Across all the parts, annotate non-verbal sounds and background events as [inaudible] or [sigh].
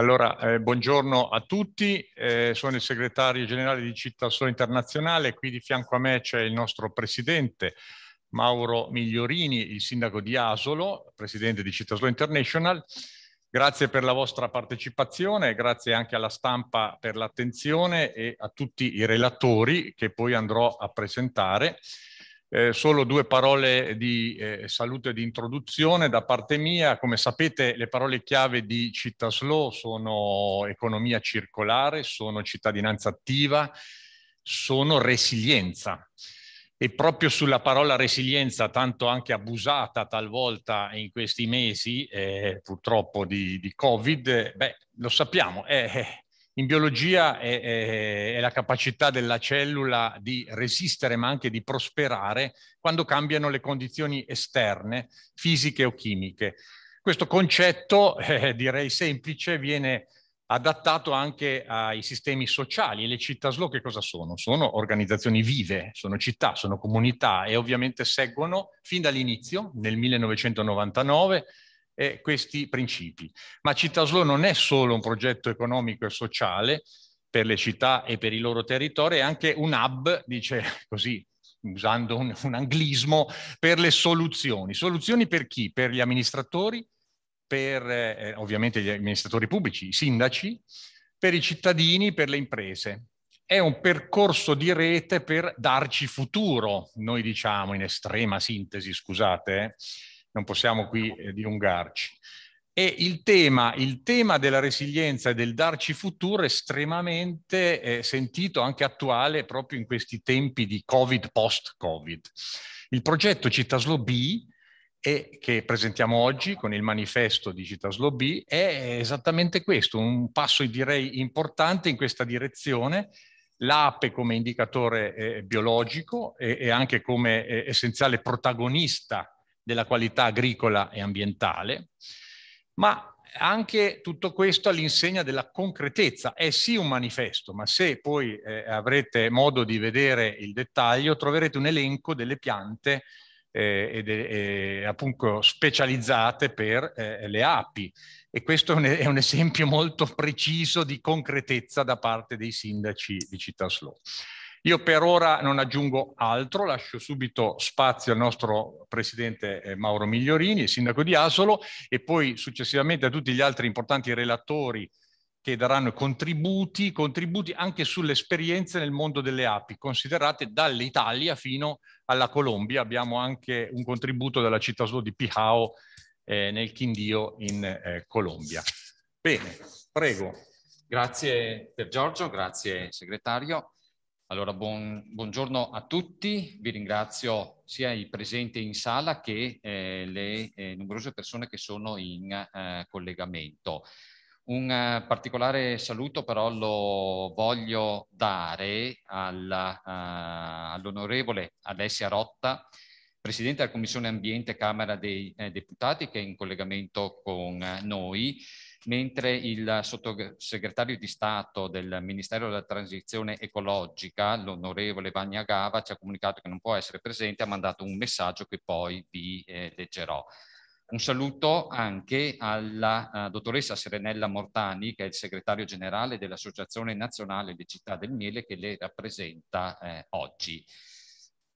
Allora, eh, buongiorno a tutti, eh, sono il segretario generale di Città Solo Internazionale, qui di fianco a me c'è il nostro presidente Mauro Migliorini, il sindaco di Asolo, presidente di Città Solo International. Grazie per la vostra partecipazione, grazie anche alla stampa per l'attenzione e a tutti i relatori che poi andrò a presentare. Eh, solo due parole di eh, saluto e di introduzione da parte mia. Come sapete le parole chiave di Città Slow sono economia circolare, sono cittadinanza attiva, sono resilienza. E proprio sulla parola resilienza, tanto anche abusata talvolta in questi mesi, eh, purtroppo di, di Covid, eh, beh, lo sappiamo, è, eh, eh, in biologia è, è, è, la capacità della cellula di resistere ma anche di prosperare quando cambiano le condizioni esterne, fisiche o chimiche. Questo concetto, eh, direi semplice, viene adattato anche ai sistemi sociali. Le città slow che cosa sono? Sono organizzazioni vive, sono città, sono comunità e ovviamente seguono fin dall'inizio, nel 1999, eh, questi principi. Ma Città Slow non è solo un progetto economico e sociale per le città e per i loro territori, è anche un hub, dice così usando un, un anglismo, per le soluzioni. Soluzioni per chi? Per gli amministratori, per eh, ovviamente gli amministratori pubblici, i sindaci, per i cittadini, per le imprese. È un percorso di rete per darci futuro, noi diciamo in estrema sintesi, scusate, eh, non possiamo qui eh, dilungarci. E il tema, il tema, della resilienza e del darci futuro è estremamente eh, sentito, anche attuale, proprio in questi tempi di Covid, post-Covid. Il progetto Citaslo B, eh, che presentiamo oggi con il manifesto di Citaslo B, è esattamente questo, un passo direi importante in questa direzione, l'APE come indicatore eh, biologico e, e, anche come eh, essenziale protagonista della qualità agricola e ambientale, ma anche tutto questo all'insegna della concretezza. È sì un manifesto, ma se poi eh, avrete modo di vedere il dettaglio, troverete un elenco delle piante eh, ed, eh, appunto specializzate per eh, le api. E questo è un, è un, esempio molto preciso di concretezza da parte dei sindaci di Città Slow. Io per ora non aggiungo altro, lascio subito spazio al nostro presidente eh, Mauro Migliorini, sindaco di Asolo, e poi successivamente a tutti gli altri importanti relatori che daranno contributi, contributi anche sulle esperienze nel mondo delle api, considerate dall'Italia fino alla Colombia. Abbiamo anche un contributo dalla città solo di Pijao eh, nel Quindio in eh, Colombia. Bene, prego. Grazie per Giorgio, grazie segretario. Allora, buon, buongiorno a tutti, vi ringrazio sia i presenti in sala che eh, le eh, numerose persone che sono in eh, collegamento. Un eh, particolare saluto però lo voglio dare eh, all'onorevole Alessia Rotta, Presidente della Commissione Ambiente Camera dei eh, Deputati, che è in collegamento con noi, mentre il sottosegretario di Stato del Ministero della Transizione Ecologica, l'onorevole Vagnagava, ci ha comunicato che non può essere presente, ha mandato un messaggio che poi vi eh, leggerò. Un saluto anche alla uh, dottoressa Serenella Mortani, che è il segretario generale dell'Associazione Nazionale delle Città del Miele, che le rappresenta eh, oggi.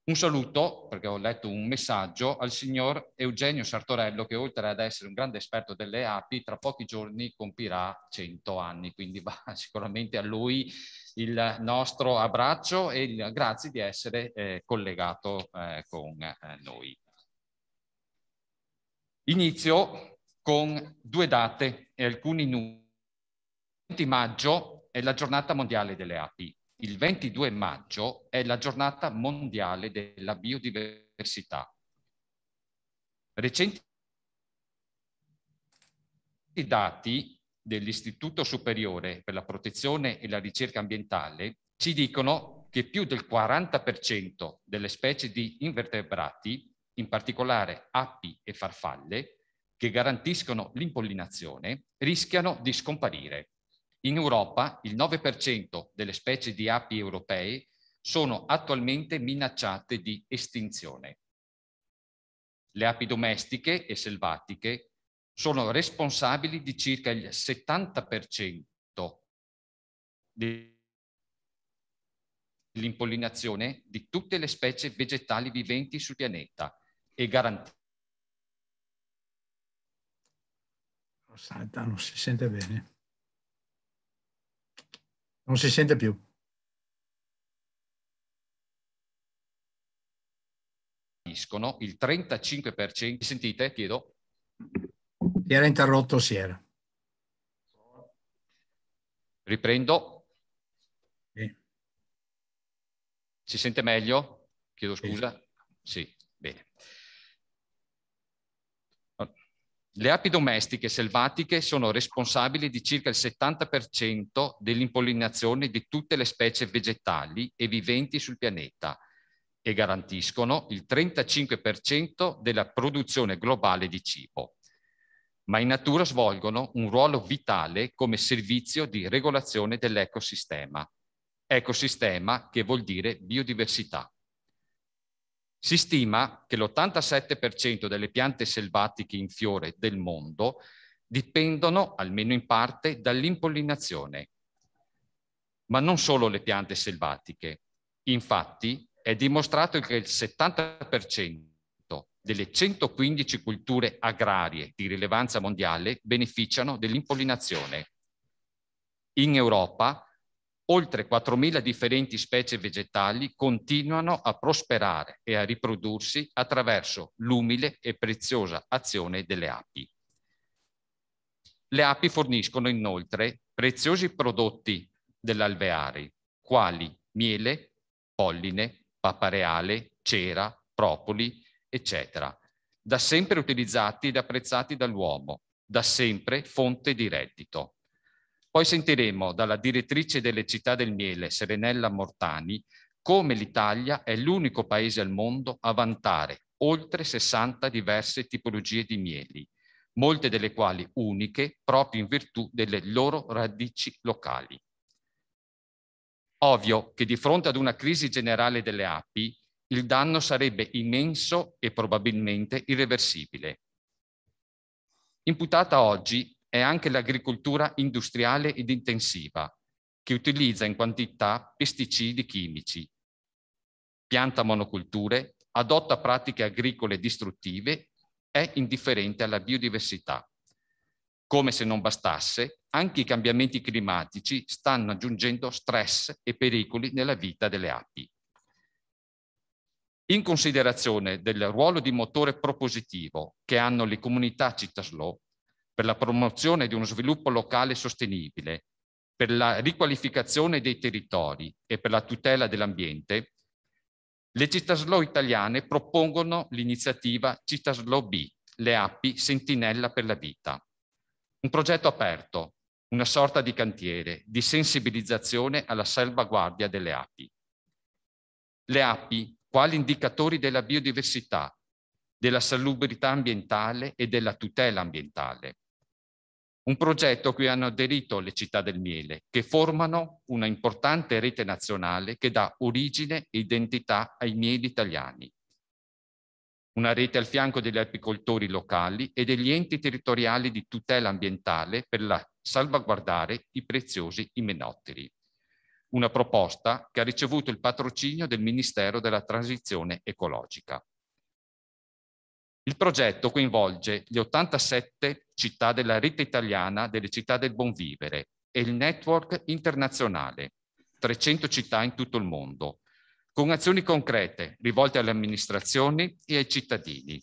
Un saluto, perché ho letto un messaggio, al signor Eugenio Sartorello che oltre ad essere un grande esperto delle api, tra pochi giorni compirà 100 anni, quindi va [laughs] sicuramente a lui il nostro abbraccio e il, grazie di essere eh, collegato eh, con eh, noi. Inizio con due date e alcuni numeri. Il 20 maggio è la giornata mondiale delle api il 22 maggio è la giornata mondiale della biodiversità. Recenti dati dell'Istituto Superiore per la Protezione e la Ricerca Ambientale ci dicono che più del 40% delle specie di invertebrati, in particolare api e farfalle, che garantiscono l'impollinazione, rischiano di scomparire. In Europa il 9% delle specie di api europee sono attualmente minacciate di estinzione. Le api domestiche e selvatiche sono responsabili di circa il 70% dell'impollinazione di tutte le specie vegetali viventi sul pianeta e garantiscono Santa, non si sente bene. Non si sente più. Il 35%, sentite, chiedo? Si era interrotto, si era. Riprendo. Sì. Si sente meglio? Chiedo scusa. Sì, sì. bene. Le api domestiche selvatiche sono responsabili di circa il 70% dell'impollinazione di tutte le specie vegetali e viventi sul pianeta e garantiscono il 35% della produzione globale di cibo. Ma in natura svolgono un ruolo vitale come servizio di regolazione dell'ecosistema. Ecosistema che vuol dire biodiversità. Si stima che l'87% delle piante selvatiche in fiore del mondo dipendono, almeno in parte, dall'impollinazione. Ma non solo le piante selvatiche. Infatti è dimostrato che il 70% delle 115 culture agrarie di rilevanza mondiale beneficiano dell'impollinazione. In Europa oltre 4.000 differenti specie vegetali continuano a prosperare e a riprodursi attraverso l'umile e preziosa azione delle api. Le api forniscono inoltre preziosi prodotti dell'alveare, quali miele, polline, papareale, cera, propoli, eccetera, da sempre utilizzati ed apprezzati dall'uomo, da sempre fonte di reddito. Poi sentiremo dalla direttrice delle città del miele, Serenella Mortani, come l'Italia è l'unico paese al mondo a vantare oltre 60 diverse tipologie di mieli, molte delle quali uniche proprio in virtù delle loro radici locali. Ovvio che di fronte ad una crisi generale delle api, il danno sarebbe immenso e probabilmente irreversibile. Imputata oggi è anche l'agricoltura industriale ed intensiva, che utilizza in quantità pesticidi chimici, pianta monoculture, adotta pratiche agricole distruttive, è indifferente alla biodiversità. Come se non bastasse, anche i cambiamenti climatici stanno aggiungendo stress e pericoli nella vita delle api. In considerazione del ruolo di motore propositivo che hanno le comunità città slow, per la promozione di uno sviluppo locale sostenibile, per la riqualificazione dei territori e per la tutela dell'ambiente, le città slow italiane propongono l'iniziativa Città slow B, le API Sentinella per la Vita. Un progetto aperto, una sorta di cantiere di sensibilizzazione alla salvaguardia delle api. Le api, quali indicatori della biodiversità, della salubrità ambientale e della tutela ambientale. Un progetto a cui hanno aderito le città del miele, che formano una importante rete nazionale che dà origine e identità ai mieli italiani. Una rete al fianco degli apicoltori locali e degli enti territoriali di tutela ambientale per la salvaguardare i preziosi imenotteri. Una proposta che ha ricevuto il patrocinio del Ministero della Transizione Ecologica. Il progetto coinvolge le 87 città della rete italiana delle città del buon vivere e il network internazionale, 300 città in tutto il mondo, con azioni concrete rivolte alle amministrazioni e ai cittadini,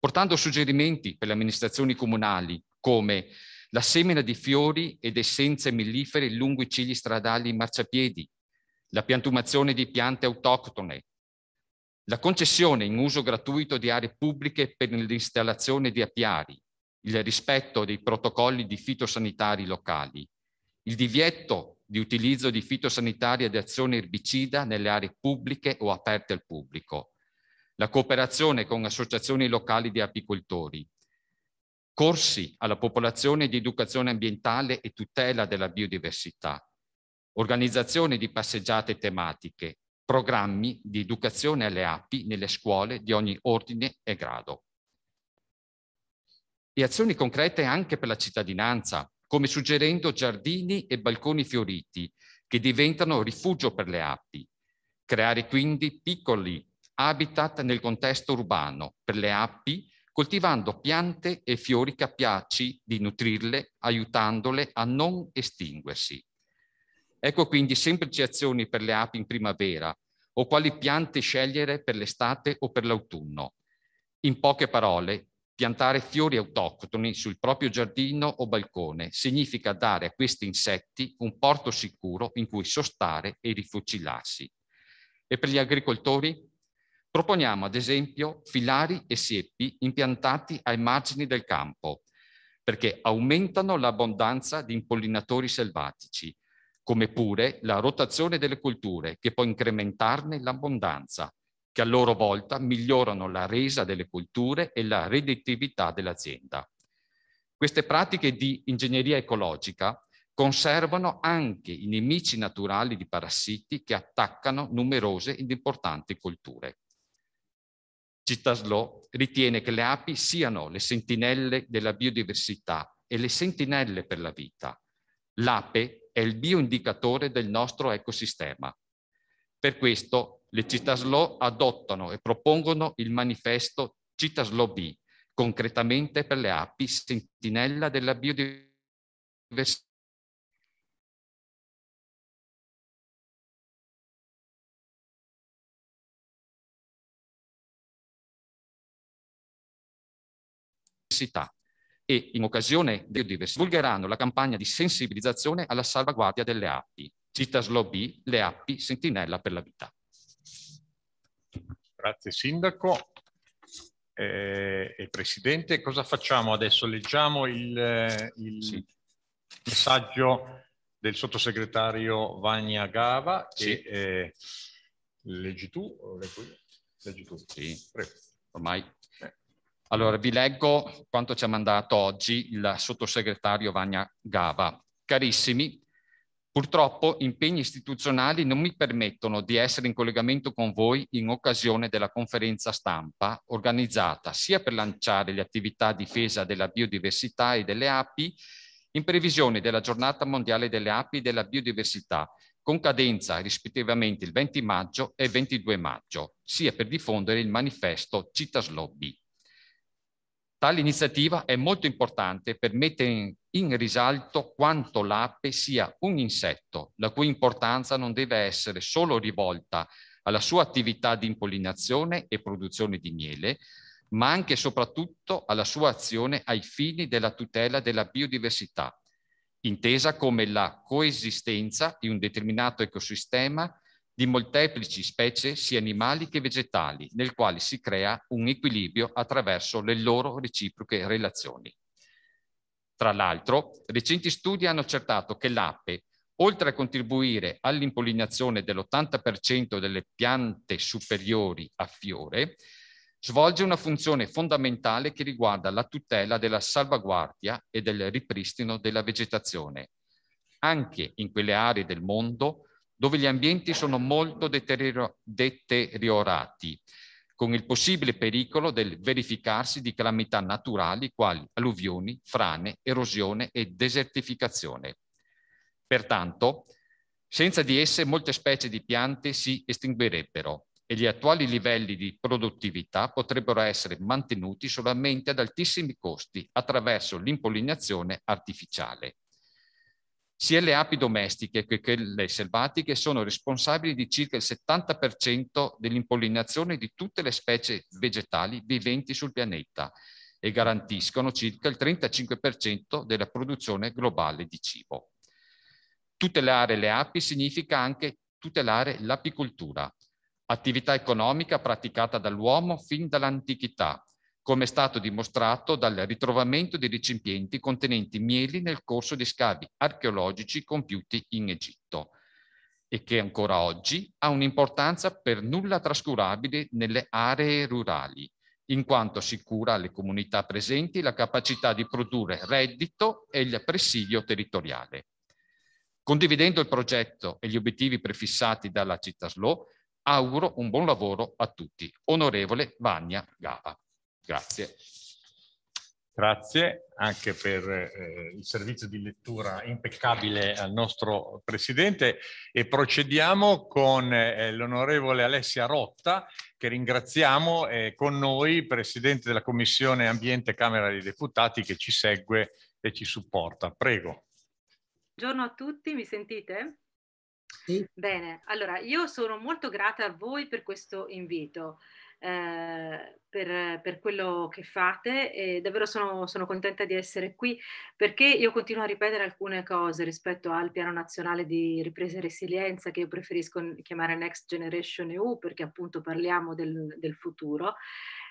portando suggerimenti per le amministrazioni comunali come la semina di fiori ed essenze mellifere lungo i cigli stradali in marciapiedi, la piantumazione di piante autoctone, la concessione in uso gratuito di aree pubbliche per l'installazione di apiari, il rispetto dei protocolli di fitosanitari locali, il divieto di utilizzo di fitosanitari ad azione erbicida nelle aree pubbliche o aperte al pubblico, la cooperazione con associazioni locali di apicoltori, corsi alla popolazione di educazione ambientale e tutela della biodiversità, organizzazione di passeggiate tematiche, programmi di educazione alle api nelle scuole di ogni ordine e grado. E azioni concrete anche per la cittadinanza, come suggerendo giardini e balconi fioriti che diventano rifugio per le api, creare quindi piccoli habitat nel contesto urbano per le api, coltivando piante e fiori capaci di nutrirle, aiutandole a non estinguersi. Ecco quindi semplici azioni per le api in primavera o quali piante scegliere per l'estate o per l'autunno. In poche parole, piantare fiori autoctoni sul proprio giardino o balcone significa dare a questi insetti un porto sicuro in cui sostare e rifucilarsi. E per gli agricoltori? Proponiamo ad esempio filari e siepi impiantati ai margini del campo, perché aumentano l'abbondanza di impollinatori selvatici come pure la rotazione delle colture che può incrementarne l'abbondanza, che a loro volta migliorano la resa delle colture e la redditività dell'azienda. Queste pratiche di ingegneria ecologica conservano anche i nemici naturali di parassiti che attaccano numerose ed importanti colture. Cittaslò ritiene che le api siano le sentinelle della biodiversità e le sentinelle per la vita. L'ape è il bioindicatore del nostro ecosistema. Per questo le città CittaSLO adottano e propongono il manifesto Città CittaSLO B, concretamente per le api sentinella della biodiversità. università e in occasione di biodiversità divulgheranno la campagna di sensibilizzazione alla salvaguardia delle api. Citaslo B, le api, sentinella per la vita. Grazie Sindaco eh, e Presidente. Cosa facciamo adesso? Leggiamo il, eh, il sì. messaggio del sottosegretario Vagna Gava sì. eh, leggi tu? Leggi tu. Sì. Prego. Ormai. Eh. Allora, vi leggo quanto ci ha mandato oggi il sottosegretario Vania Gava. Carissimi, purtroppo impegni istituzionali non mi permettono di essere in collegamento con voi in occasione della conferenza stampa organizzata sia per lanciare le attività a difesa della biodiversità e delle api, in previsione della giornata mondiale delle api e della biodiversità, con cadenza rispettivamente il 20 maggio e il 22 maggio, sia per diffondere il manifesto Citas Lobby. Tale iniziativa è molto importante per mettere in risalto quanto l'ape sia un insetto, la cui importanza non deve essere solo rivolta alla sua attività di impollinazione e produzione di miele, ma anche e soprattutto alla sua azione ai fini della tutela della biodiversità, intesa come la coesistenza di un determinato ecosistema di molteplici specie sia animali che vegetali, nel quale si crea un equilibrio attraverso le loro reciproche relazioni. Tra l'altro, recenti studi hanno accertato che l'ape, oltre a contribuire all'impollinazione dell'80% delle piante superiori a fiore, svolge una funzione fondamentale che riguarda la tutela della salvaguardia e del ripristino della vegetazione, anche in quelle aree del mondo dove gli ambienti sono molto deteriorati, con il possibile pericolo del verificarsi di calamità naturali quali alluvioni, frane, erosione e desertificazione. Pertanto, senza di esse molte specie di piante si estinguerebbero e gli attuali livelli di produttività potrebbero essere mantenuti solamente ad altissimi costi attraverso l'impollinazione artificiale. Sia le api domestiche che quelle selvatiche sono responsabili di circa il 70% dell'impollinazione di tutte le specie vegetali viventi sul pianeta e garantiscono circa il 35% della produzione globale di cibo. Tutelare le api significa anche tutelare l'apicoltura, attività economica praticata dall'uomo fin dall'antichità come è stato dimostrato dal ritrovamento di recipienti contenenti mieli nel corso di scavi archeologici compiuti in Egitto e che ancora oggi ha un'importanza per nulla trascurabile nelle aree rurali, in quanto assicura alle comunità presenti la capacità di produrre reddito e il presidio territoriale. Condividendo il progetto e gli obiettivi prefissati dalla Città Slow, auguro un buon lavoro a tutti. Onorevole Vania Gava. Grazie. Grazie anche per eh, il servizio di lettura impeccabile al nostro Presidente e procediamo con eh, l'onorevole Alessia Rotta che ringraziamo eh, con noi, Presidente della Commissione Ambiente e Camera dei Deputati che ci segue e ci supporta. Prego. Buongiorno a tutti, mi sentite? Sì. Bene, allora io sono molto grata a voi per questo invito. Eh, per, per, quello che fate e davvero sono, sono, contenta di essere qui perché io continuo a ripetere alcune cose rispetto al piano nazionale di ripresa e resilienza che io preferisco chiamare Next Generation EU perché appunto parliamo del, del futuro.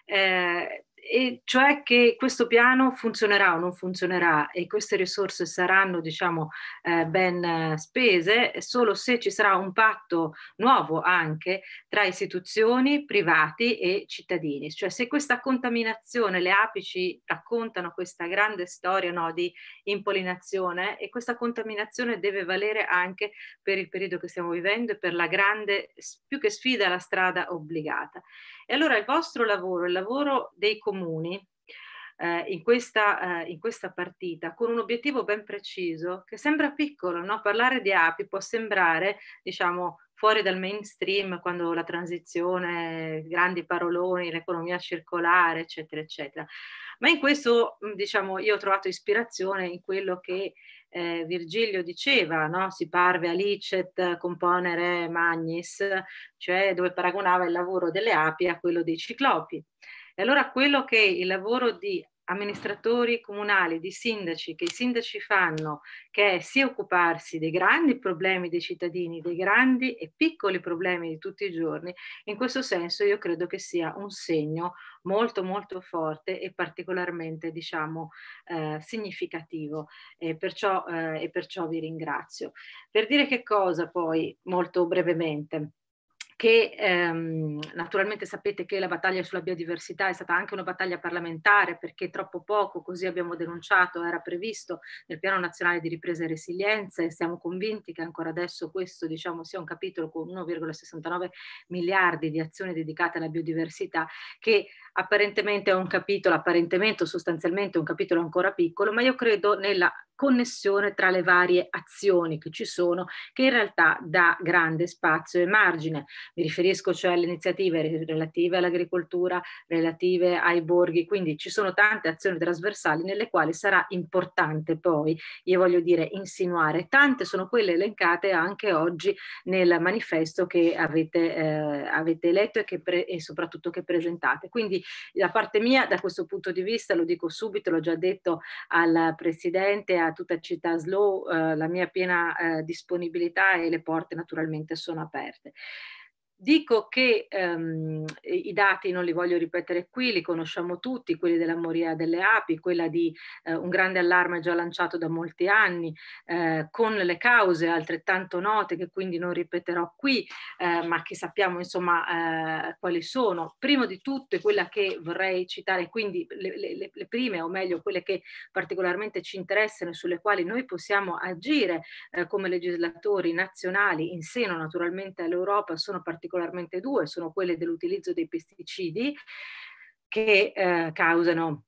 Eh, e cioè che questo piano funzionerà o non funzionerà e queste risorse saranno diciamo eh, ben eh, spese solo se ci sarà un patto nuovo anche tra istituzioni, privati e cittadini, cioè se questa contaminazione, le api ci raccontano questa grande storia no, di impollinazione e questa contaminazione deve valere anche per il periodo che stiamo vivendo e per la grande, più che sfida, la strada obbligata. E allora il vostro lavoro, il lavoro dei comuni, comuni eh, in, questa, eh, in, questa, partita con un obiettivo ben preciso che sembra piccolo, no? parlare di api può sembrare diciamo fuori dal mainstream quando la transizione, grandi paroloni, l'economia circolare eccetera eccetera, ma in questo mm, diciamo io ho trovato ispirazione in quello che eh, Virgilio diceva, no? si parve Alicet componere magnis, cioè dove paragonava il lavoro delle api a quello dei ciclopi. E allora quello che il lavoro di amministratori comunali, di sindaci, che i sindaci fanno, che è sia occuparsi dei grandi problemi dei cittadini, dei grandi e piccoli problemi di tutti i giorni, in questo senso io credo che sia un segno molto molto forte e particolarmente diciamo eh, significativo e perciò, eh, e perciò vi ringrazio. Per dire che cosa poi molto brevemente? che ehm, naturalmente sapete che la battaglia sulla biodiversità è stata anche una battaglia parlamentare perché troppo poco, così abbiamo denunciato, era previsto nel Piano Nazionale di Ripresa e Resilienza e siamo convinti che ancora adesso questo diciamo, sia un capitolo con 1,69 miliardi di azioni dedicate alla biodiversità che apparentemente è un capitolo, apparentemente o sostanzialmente un capitolo ancora piccolo, ma io credo nella connessione tra le varie azioni che ci sono, che in realtà dà grande spazio e margine. Mi riferisco cioè alle iniziative relative all'agricoltura, relative ai borghi, quindi ci sono tante azioni trasversali nelle quali sarà importante poi, io voglio dire, insinuare. Tante sono quelle elencate anche oggi nel manifesto che avete, eh, avete letto e, che pre- e soprattutto che presentate. Quindi da parte mia, da questo punto di vista, lo dico subito, l'ho già detto al Presidente, a tutta città slow, eh, la mia piena eh, disponibilità e le porte naturalmente sono aperte. Dico che ehm, i dati non li voglio ripetere qui, li conosciamo tutti, quelli della moria delle api, quella di eh, un grande allarme già lanciato da molti anni, eh, con le cause altrettanto note che quindi non ripeterò qui, eh, ma che sappiamo insomma eh, quali sono. Prima di tutte quella che vorrei citare, quindi le, le, le, prime o meglio quelle che particolarmente ci interessano e sulle quali noi possiamo agire eh, come legislatori nazionali in seno naturalmente all'Europa sono particolarmente particolarmente due, sono quelle dell'utilizzo dei pesticidi che eh, causano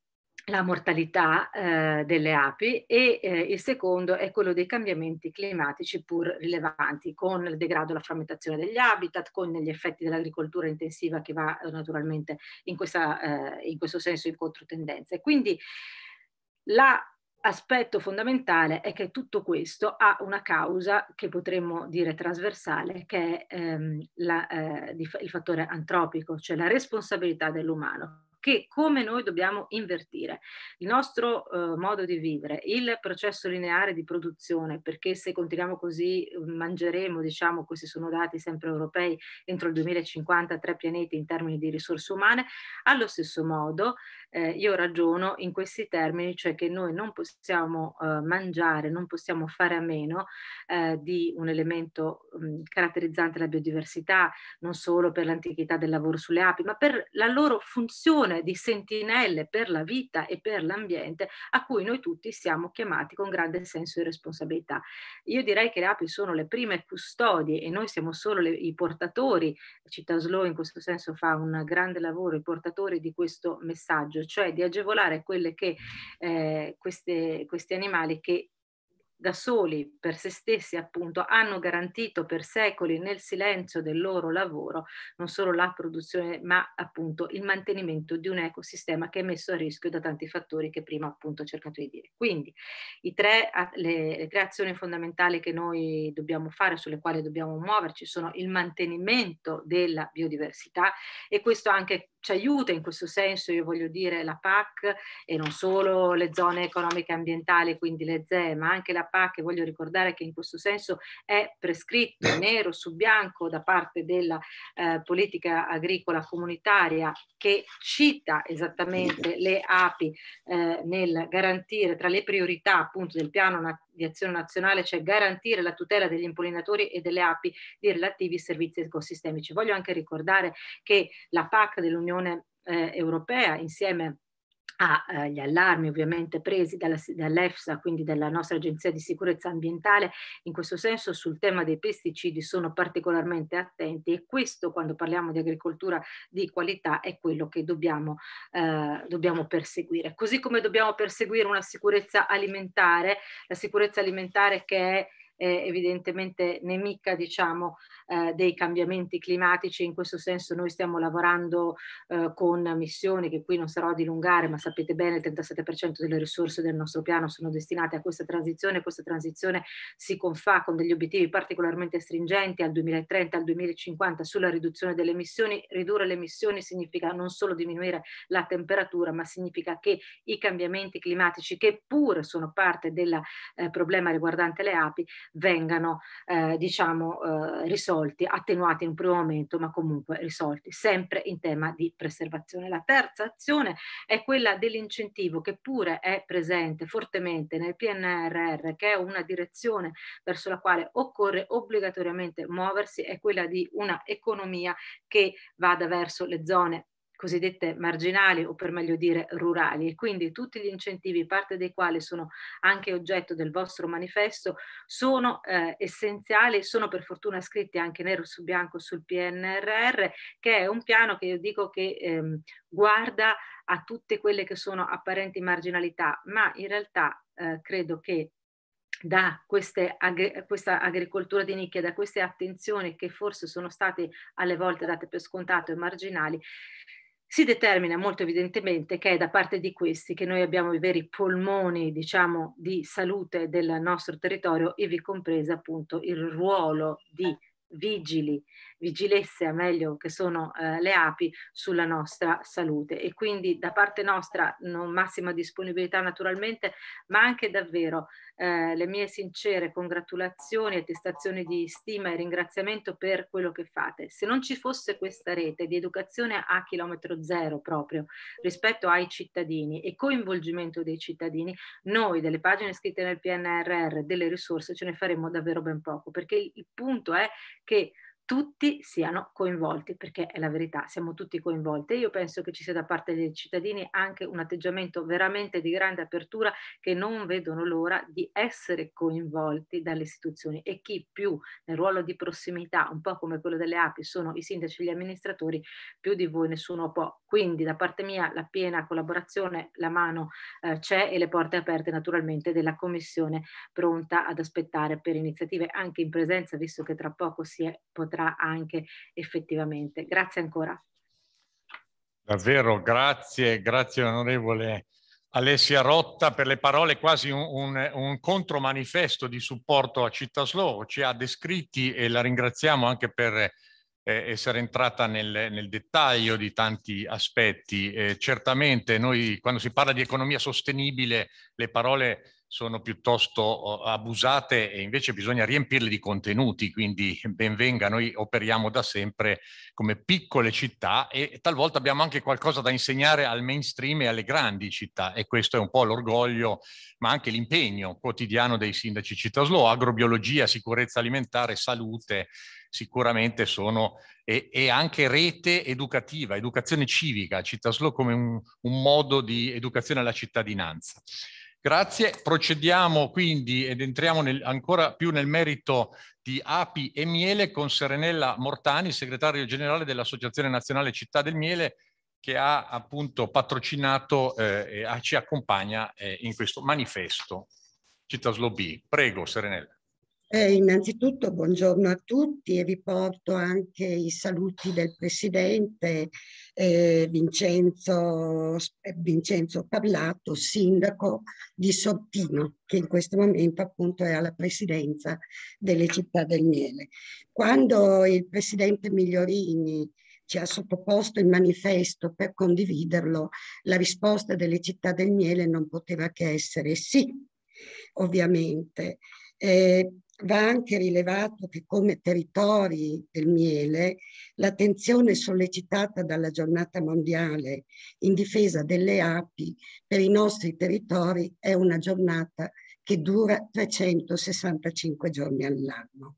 la mortalità eh, delle api e eh, il secondo è quello dei cambiamenti climatici pur rilevanti con il degrado e la frammentazione degli habitat, con gli effetti dell'agricoltura intensiva che va eh, naturalmente in, questa, eh, in questo senso in controtendenza. E quindi la aspetto fondamentale è che tutto questo ha una causa che potremmo dire trasversale, che è ehm, la, eh, il fattore antropico, cioè la responsabilità dell'umano che come noi dobbiamo invertire il nostro eh, modo di vivere, il processo lineare di produzione, perché se continuiamo così mm, mangeremo, diciamo, questi sono dati sempre europei, entro il 2050 tre pianeti in termini di risorse umane, allo stesso modo eh, io ragiono in questi termini, cioè che noi non possiamo eh, mangiare, non possiamo fare a meno eh, di un elemento mh, mm, caratterizzante la biodiversità, non solo per l'antichità del lavoro sulle api, ma per la loro funzione di sentinelle per la vita e per l'ambiente a cui noi tutti siamo chiamati con grande senso di responsabilità. Io direi che le api sono le prime custodie e noi siamo solo le, i portatori, Città Slow in questo senso fa un grande lavoro, i portatori di questo messaggio, foster, cioè di agevolare che, eh, queste, questi animali che da soli per se stessi appunto hanno garantito per secoli nel silenzio del loro lavoro non solo la produzione ma appunto il mantenimento di un ecosistema che è messo a rischio da tanti fattori che prima appunto ho cercato di dire. Quindi tre, le, le, tre azioni fondamentali che noi dobbiamo fare, sulle quali dobbiamo muoverci, sono il mantenimento della biodiversità e questo anche ci aiuta in questo senso, io voglio dire, la PAC e non solo le zone economiche e ambientali, quindi le ZEE, ma anche la PAC, e voglio ricordare che in questo senso è prescritto eh. nero su bianco da parte della eh, politica agricola comunitaria che cita esattamente le api eh, nel garantire tra le priorità appunto del piano nazionale di azione nazionale, cioè garantire la tutela degli impollinatori e delle api di relativi servizi ecosistemici. Voglio anche ricordare che la PAC dell'Unione eh, Europea insieme agli eh, allarmi ovviamente presi dalla, dall'EFSA, quindi dalla nostra Agenzia di Sicurezza Ambientale, in questo senso sul tema dei pesticidi sono particolarmente attenti e questo quando parliamo di agricoltura di qualità è quello che dobbiamo, eh, dobbiamo perseguire. Così come dobbiamo perseguire una sicurezza alimentare, la sicurezza alimentare che è eh, evidentemente nemica diciamo eh, dei cambiamenti climatici. In questo senso noi stiamo lavorando eh, con missioni che qui non sarò a dilungare, ma sapete bene il 37% delle risorse del nostro piano sono destinate a questa transizione. Questa transizione si confà con degli obiettivi particolarmente stringenti al 2030, al 2050 sulla riduzione delle emissioni. Ridurre le emissioni significa non solo diminuire la temperatura, ma significa che i cambiamenti climatici, che pur sono parte del eh, problema riguardante le api, vengano eh, diciamo, eh, risolti risolti, attenuati in un primo momento, ma comunque risolti, sempre in tema di preservazione. La terza azione è quella dell'incentivo che pure è presente fortemente nel PNRR, che è una direzione verso la quale occorre obbligatoriamente muoversi, è quella di una economia che vada verso le zone cosiddette marginali o per meglio dire rurali e quindi tutti gli incentivi, parte dei quali sono anche oggetto del vostro manifesto, sono eh, essenziali, sono per fortuna scritti anche nero su bianco sul PNRR, che è un piano che io dico che ehm, guarda a tutte quelle che sono apparenti marginalità, ma in realtà eh, credo che da queste, questa agricoltura di nicchia, da queste attenzioni che forse sono state alle volte date per scontato e marginali, si determina molto evidentemente che è da parte di questi che noi abbiamo i veri polmoni, diciamo, di salute del nostro territorio, e vi compresa appunto il ruolo di vigili vigilesse, a meglio che sono eh, le api, sulla nostra salute. E quindi da parte nostra non massima disponibilità naturalmente, ma anche davvero eh, le mie sincere congratulazioni, attestazioni di stima e ringraziamento per quello che fate. Se non ci fosse questa rete di educazione a chilometro zero proprio rispetto ai cittadini e coinvolgimento dei cittadini, noi delle pagine scritte nel PNRR, delle risorse, ce ne faremmo davvero ben poco, perché il punto è che tutti siano coinvolti, perché è la verità, siamo tutti coinvolti. Io penso che ci sia da parte dei cittadini anche un atteggiamento veramente di grande apertura che non vedono l'ora di essere coinvolti dalle istituzioni e chi più nel ruolo di prossimità, un po' come quello delle api, sono i sindaci e gli amministratori, più di voi nessuno può. Quindi da parte mia la piena collaborazione, la mano eh, c'è e le porte aperte naturalmente della Commissione pronta ad aspettare per iniziative anche in presenza, visto che tra poco si è potrà potrà anche effettivamente. Grazie ancora. Davvero, grazie, grazie onorevole Alessia Rotta per le parole, quasi un, un, un contromanifesto di supporto a Città Slow, ci ha descritti e la ringraziamo anche per eh, essere entrata nel, nel, dettaglio di tanti aspetti. Eh, certamente noi quando si parla di economia sostenibile le parole sono piuttosto oh, abusate e invece bisogna riempirle di contenuti, quindi benvenga, noi operiamo da sempre come piccole città e talvolta abbiamo anche qualcosa da insegnare al mainstream e alle grandi città e questo è un po' l'orgoglio, ma anche l'impegno quotidiano dei sindaci cittadini. agrobiologia, sicurezza alimentare, salute, sicuramente sono e, e, anche rete educativa, educazione civica, Città come un, un modo di educazione alla cittadinanza. Grazie, procediamo quindi ed entriamo nel, ancora più nel merito di api e miele con Serenella Mortani, segretario generale dell'Associazione Nazionale Città del Miele, che ha appunto patrocinato eh, e ah, ci accompagna eh, in questo manifesto. Città Slobi. Prego, Serenella. Eh, innanzitutto buongiorno a tutti e vi porto anche i saluti del Presidente eh, Vincenzo, eh, Vincenzo Parlato, Sindaco di Sortino, che in questo momento appunto è alla Presidenza delle Città del Miele. Quando il Presidente Migliorini ci ha sottoposto il manifesto per condividerlo, la risposta delle Città del Miele non poteva che essere sì, ovviamente. Eh, Va anche rilevato che come territori del miele l'attenzione sollecitata dalla giornata mondiale in difesa delle api per i nostri territori è una giornata che dura 365 giorni all'anno.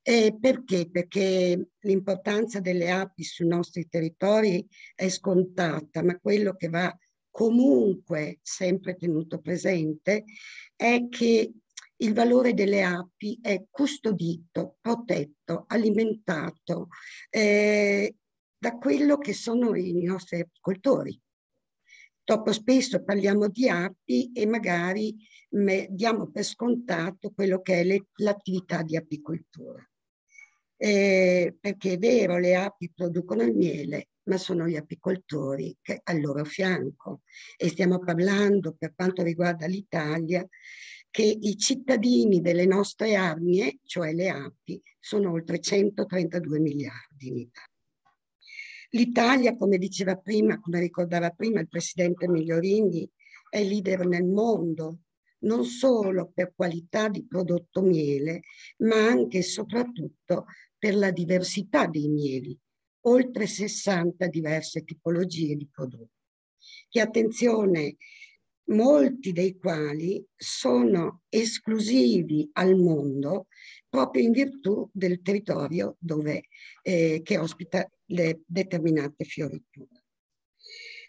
E perché? Perché l'importanza delle api sui nostri territori è scontata, ma quello che va comunque sempre tenuto presente è che il valore delle api è custodito, protetto, alimentato eh, da quello che sono i nostri apicoltori. Troppo spesso parliamo di api e magari me, diamo per scontato quello che è l'attività di apicoltura. Eh, perché è vero, le api producono il miele, ma sono gli apicoltori che al loro fianco. E stiamo parlando, per quanto riguarda l'Italia, che i cittadini delle nostre arnie, cioè le api, sono oltre 132 miliardi in Italia. L'Italia, come diceva prima, come ricordava prima il presidente Migliorini, è leader nel mondo, non solo per qualità di prodotto miele, ma anche e soprattutto per la diversità dei mieli, oltre 60 diverse tipologie di prodotti. Che attenzione, molti dei quali sono esclusivi al mondo proprio in virtù del territorio dove, eh, che ospita le determinate fioriture.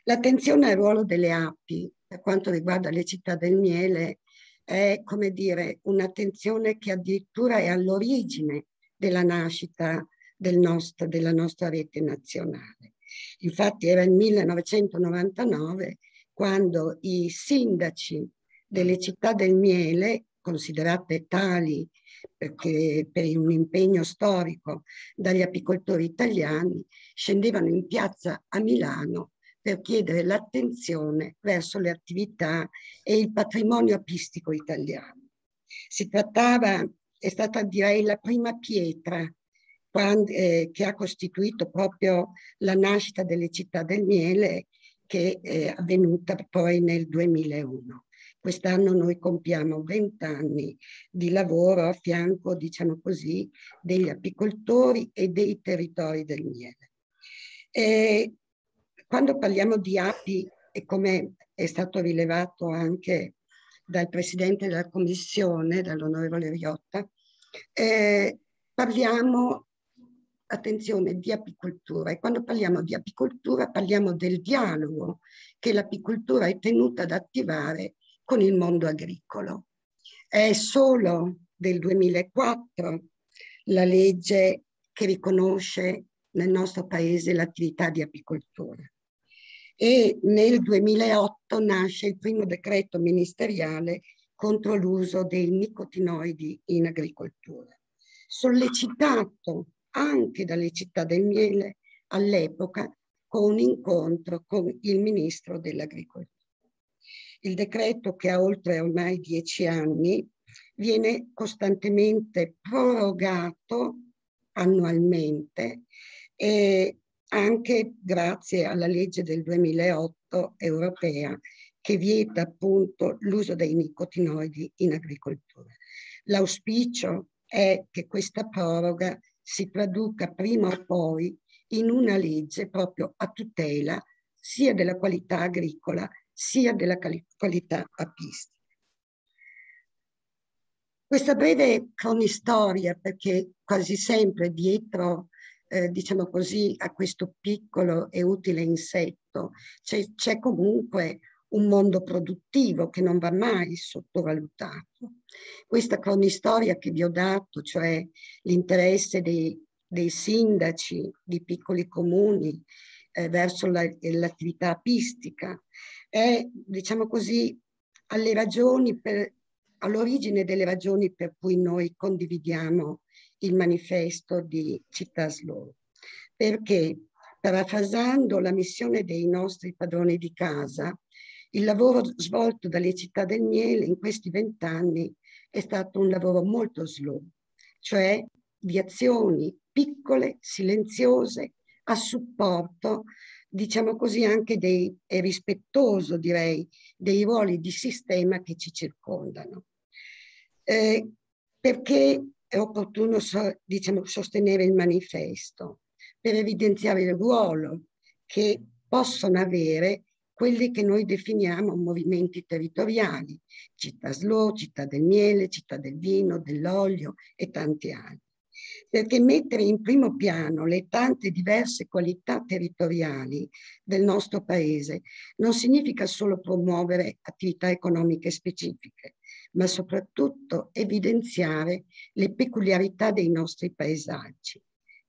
L'attenzione al ruolo delle api per quanto riguarda le città del miele è, come dire, un'attenzione che addirittura è all'origine della nascita del nostro, della nostra rete nazionale. Infatti era il 1999 quando i sindaci delle mm. città del miele, considerate tali perché per un impegno storico dagli apicoltori italiani, scendevano in piazza a Milano per chiedere l'attenzione verso le attività e il patrimonio apistico italiano. Si trattava, è stata direi la prima pietra quando, eh, che ha costituito proprio la nascita delle città del miele che è eh, avvenuta poi nel 2001. Quest'anno noi compiamo 20 anni di lavoro a fianco, diciamo così, degli apicoltori e dei territori del miele. E quando parliamo di api, e come è stato rilevato anche dal Presidente della Commissione, dall'onorevole Riotta, eh, parliamo attenzione, di apicoltura. E quando parliamo di apicoltura parliamo del dialogo che l'apicoltura è tenuta ad attivare con il mondo agricolo. È solo del 2004 la legge che riconosce nel nostro paese l'attività di apicoltura. E nel 2008 nasce il primo decreto ministeriale contro l'uso dei nicotinoidi in agricoltura, sollecitato anche dalle città del miele all'epoca con un incontro con il ministro dell'agricoltura. Il decreto che ha oltre ormai dieci anni viene costantemente prorogato annualmente e anche grazie alla legge del 2008 europea che vieta appunto l'uso dei nicotinoidi in agricoltura. L'auspicio è che questa proroga si traduca prima o poi in una legge proprio a tutela sia della qualità agricola sia della qualità apistica. Questa breve cronistoria, perché quasi sempre dietro, eh, diciamo così, a questo piccolo e utile insetto c'è comunque un mondo produttivo che non va mai sottovalutato. Questa cronistoria che vi ho dato, cioè l'interesse dei, dei sindaci di piccoli comuni eh, verso la, l'attività apistica, è, diciamo così, per, all'origine delle ragioni per cui noi condividiamo il manifesto di Città Slow. Perché, parafrasando la missione dei nostri padroni di casa, il lavoro svolto dalle città del miele in questi vent'anni è stato un lavoro molto slow, cioè di azioni piccole, silenziose, a supporto, diciamo così, anche dei, è rispettoso, direi, dei ruoli di sistema che ci circondano. Eh, perché è opportuno so, diciamo, sostenere il manifesto? Per evidenziare il ruolo che possono avere quelli che noi definiamo movimenti territoriali, città slow, città del miele, città del vino, dell'olio e tanti altri. Perché mettere in primo piano le tante diverse qualità territoriali del nostro paese non significa solo promuovere attività economiche specifiche, ma soprattutto evidenziare le peculiarità dei nostri paesaggi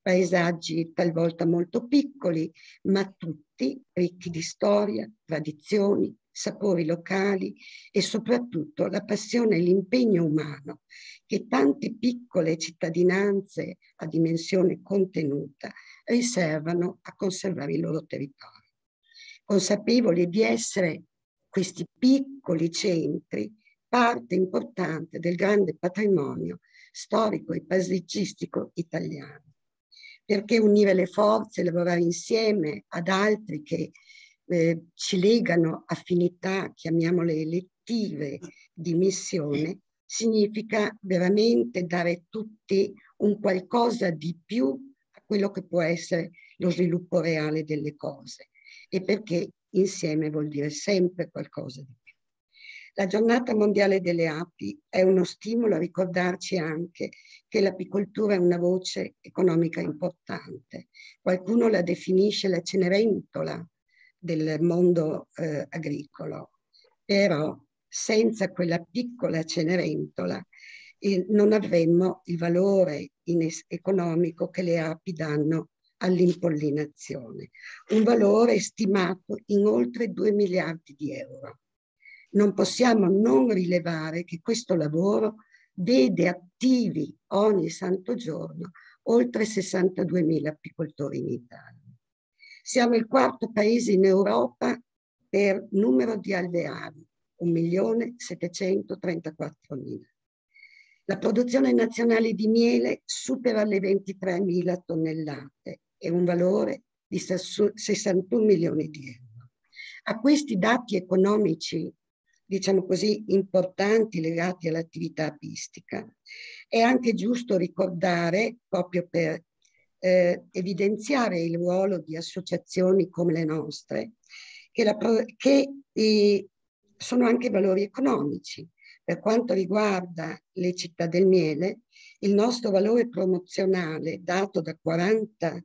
paesaggi talvolta molto piccoli, ma tutti ricchi di storia, tradizioni, sapori locali e soprattutto la passione e l'impegno umano che tante piccole cittadinanze a dimensione contenuta riservano a conservare i loro territori. Consapevoli di essere questi piccoli centri parte importante del grande patrimonio storico e paesaggistico italiano perché unire le forze, lavorare insieme ad altri che eh, ci legano affinità, chiamiamole elettive, di missione, significa veramente dare tutti un qualcosa di più a quello che può essere lo sviluppo reale delle cose e perché insieme vuol dire sempre qualcosa di più. La giornata mondiale delle api è uno stimolo a ricordarci anche che l'apicoltura è una voce economica importante. Qualcuno la definisce la cenerentola del mondo eh, agricolo, però senza quella piccola cenerentola eh, non avremmo il valore economico che le api danno all'impollinazione, un valore stimato in oltre 2 miliardi di euro non possiamo non rilevare che questo lavoro vede attivi ogni santo giorno oltre 62.000 apicoltori in Italia. Siamo il quarto paese in Europa per numero di alveari, 1.734.000. La produzione nazionale di miele supera le 23.000 tonnellate e un valore di 61 milioni di euro. A questi dati economici diciamo così, importanti legati all'attività apistica. È anche giusto ricordare, proprio per eh, evidenziare il ruolo di associazioni come le nostre, che, la, che eh, sono anche valori economici. Per quanto riguarda le città del miele, il nostro valore promozionale dato da 40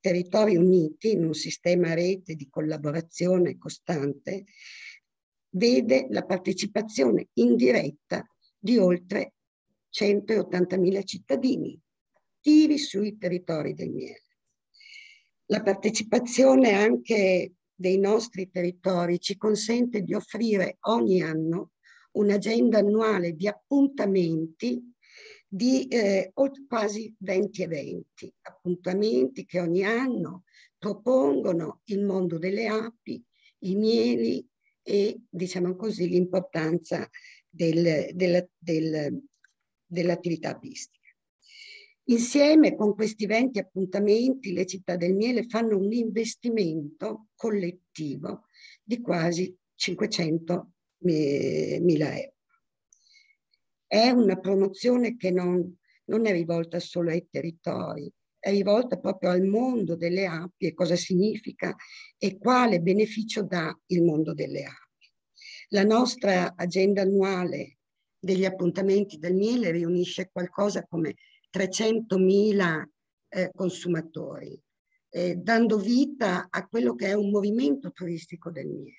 territori uniti in un sistema rete di collaborazione costante vede la partecipazione indiretta di oltre 180.000 cittadini attivi sui territori del miele. La partecipazione anche dei nostri territori ci consente di offrire ogni anno un'agenda annuale di appuntamenti di eh, quasi 20 eventi, appuntamenti che ogni anno propongono il mondo delle api, i mieli, e diciamo così l'importanza del, della, del, dell'attività artistica. Insieme con questi 20 appuntamenti le città del miele fanno un investimento collettivo di quasi 500 mila euro. È una promozione che non, non è rivolta solo ai territori, è rivolta proprio al mondo delle api e cosa significa e quale beneficio dà il mondo delle api. La nostra agenda annuale degli appuntamenti del miele riunisce qualcosa come 300.000 eh, consumatori, eh, dando vita a quello che è un movimento turistico del miele.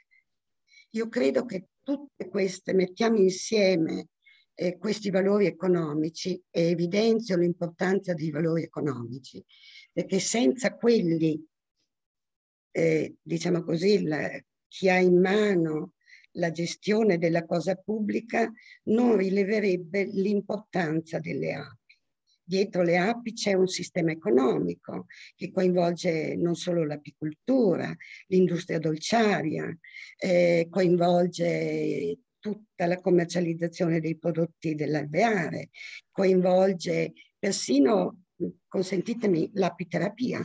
Io credo che tutte queste mettiamo insieme eh, questi valori economici e evidenzio l'importanza dei valori economici, perché senza quelli, eh, diciamo così, la, chi ha in mano la gestione della cosa pubblica non rileverebbe l'importanza delle api. Dietro le api c'è un sistema economico che coinvolge non solo l'apicoltura, l'industria dolciaria, eh, coinvolge tutta la commercializzazione dei prodotti dell'alveare, coinvolge persino, consentitemi, l'apiterapia,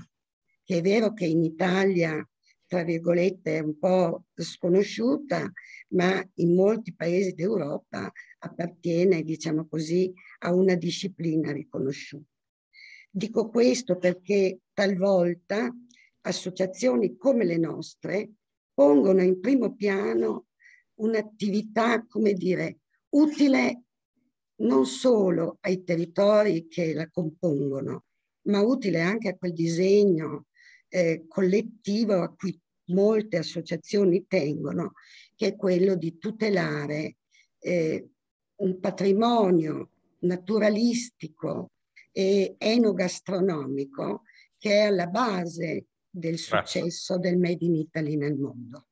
che è vero che in Italia, tra virgolette, è un po' sconosciuta, ma in molti paesi d'Europa appartiene, diciamo così, a una disciplina riconosciuta. Dico questo perché talvolta associazioni come le nostre pongono in primo piano un'attività, come dire, utile non solo ai territori che la compongono, ma utile anche a quel disegno eh, collettivo a cui molte associazioni tengono, che è quello di tutelare eh, un patrimonio naturalistico e enogastronomico che è alla base del successo Grazie. del Made in Italy nel mondo.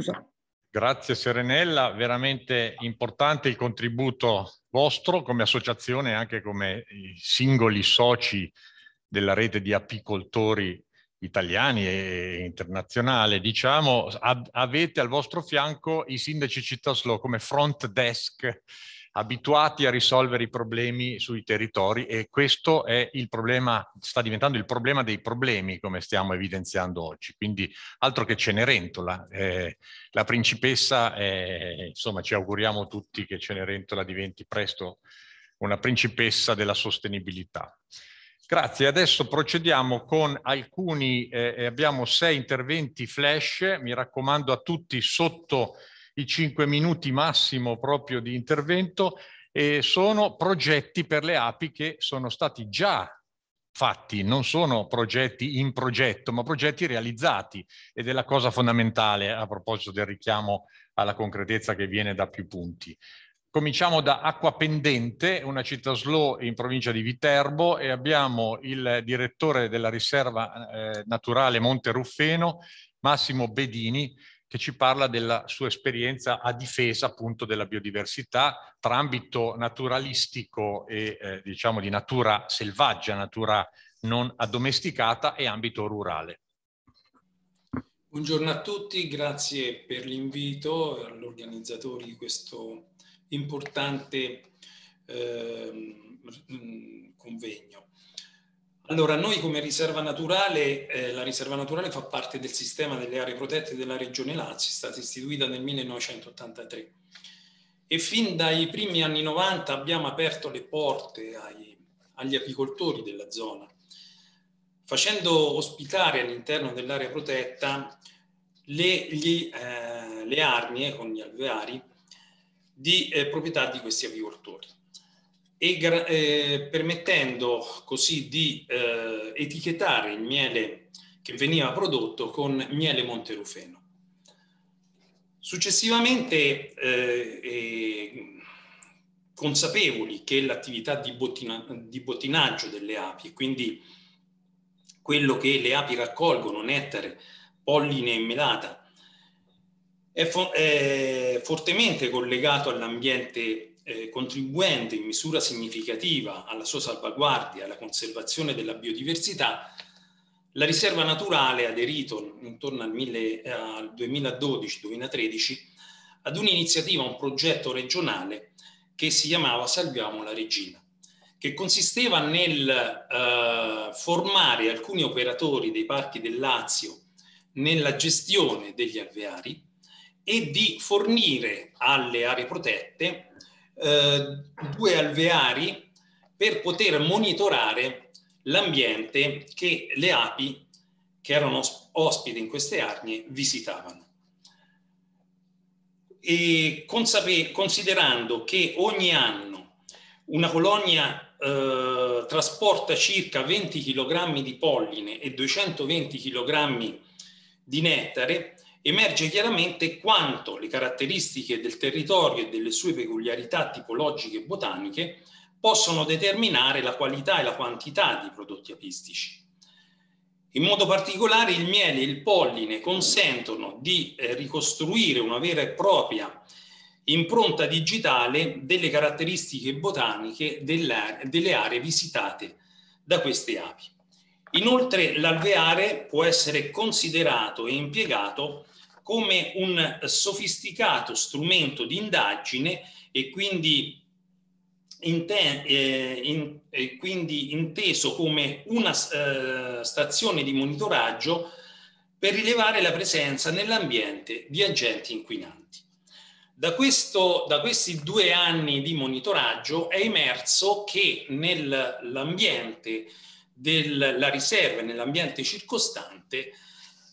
Scusa. Grazie Serenella, veramente importante il contributo vostro come associazione e anche come singoli soci della rete di apicoltori italiani e internazionale, diciamo, avete al vostro fianco i sindaci Città Slow come front desk abituati a risolvere i problemi sui territori e questo è il problema, sta diventando il problema dei problemi come stiamo evidenziando oggi, quindi altro che Cenerentola, eh, la principessa, eh, insomma ci auguriamo tutti che Cenerentola diventi presto una principessa della sostenibilità. Grazie, adesso procediamo con alcuni, eh, abbiamo sei interventi flash, mi raccomando a tutti sotto i cinque minuti massimo proprio di intervento, e sono progetti per le api che sono stati già fatti, non sono progetti in progetto, ma progetti realizzati ed è la cosa fondamentale a proposito del richiamo alla concretezza che viene da più punti. Cominciamo da Acqua Pendente, una città slow in provincia di Viterbo e abbiamo il direttore della riserva eh, naturale Monte Ruffeno, Massimo Bedini, che ci parla della sua esperienza a difesa appunto della biodiversità tra ambito naturalistico e eh, diciamo di natura selvaggia, natura non addomesticata e ambito rurale. Buongiorno a tutti, grazie per l'invito all'organizzatore di questo importante eh, convegno. Allora, noi come riserva naturale, eh, la riserva naturale fa parte del sistema delle aree protette della regione Lazio, è stata istituita nel 1983 e fin dai primi anni 90 abbiamo aperto le porte ai, agli apicoltori della zona, facendo ospitare all'interno dell'area protetta le, gli, eh, le arnie con gli alveari di eh, proprietà di questi apicoltori e eh, permettendo così di eh, etichettare il miele che veniva prodotto con miele monterufeno. Successivamente, eh, consapevoli che l'attività di, bottina di, bottinaggio delle api, quindi quello che le api raccolgono, nettare, polline e melata, è, fo è fortemente collegato all'ambiente eh, contribuendo in misura significativa alla sua salvaguardia e alla conservazione della biodiversità, la riserva naturale ha aderito intorno al, eh, al 2012-2013 ad un'iniziativa, un progetto regionale che si chiamava Salviamo la Regina, che consisteva nel eh, formare alcuni operatori dei parchi del Lazio nella gestione degli alveari e di fornire alle aree protette eh, due alveari per poter monitorare l'ambiente che le api che erano ospiti in queste arnie visitavano. E considerando che ogni anno una colonia eh, trasporta circa 20 kg di polline e 220 kg di nettare, emerge chiaramente quanto le caratteristiche del territorio e delle sue peculiarità tipologiche e botaniche possono determinare la qualità e la quantità di prodotti apistici. In modo particolare il miele e il polline consentono di eh, ricostruire una vera e propria impronta digitale delle caratteristiche botaniche delle aree visitate da queste api. Inoltre l'alveare può essere considerato e impiegato come un sofisticato strumento di indagine e quindi, inte, eh, in, e quindi inteso come una eh, stazione di monitoraggio per rilevare la presenza nell'ambiente di agenti inquinanti. Da, questo, da, questi due anni di monitoraggio è emerso che nell'ambiente della riserva, e nell'ambiente circostante,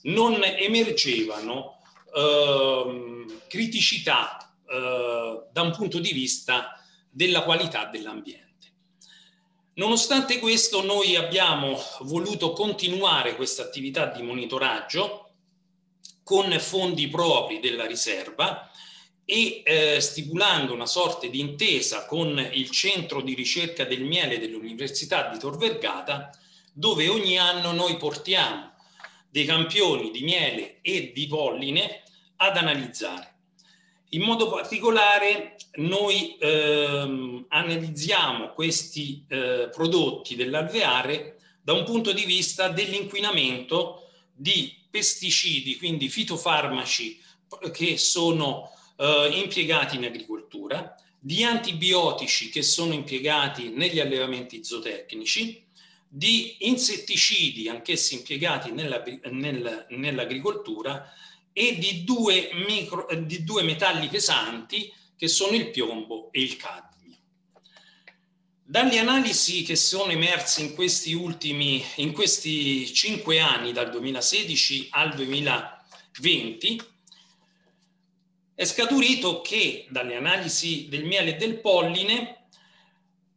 non emergevano Ehm, criticità eh, da un punto di vista della qualità dell'ambiente. Nonostante questo noi abbiamo voluto continuare questa attività di monitoraggio con fondi propri della riserva e eh, stipulando una sorta di intesa con il centro di ricerca del miele dell'Università di Tor Vergata dove ogni anno noi portiamo dei campioni di miele e di polline ad analizzare. In modo particolare noi ehm, analizziamo questi eh, prodotti dell'alveare da un punto di vista dell'inquinamento di pesticidi, quindi fitofarmaci che sono eh, impiegati in agricoltura, di antibiotici che sono impiegati negli allevamenti zootecnici, di insetticidi anch'essi impiegati nella, nel, nell'agricoltura e di due, micro, eh, di due metalli pesanti che sono il piombo e il cadmio. Dalle analisi che sono emerse in questi ultimi, in questi cinque anni, dal 2016 al 2020, è scaturito che dalle analisi del miele e del polline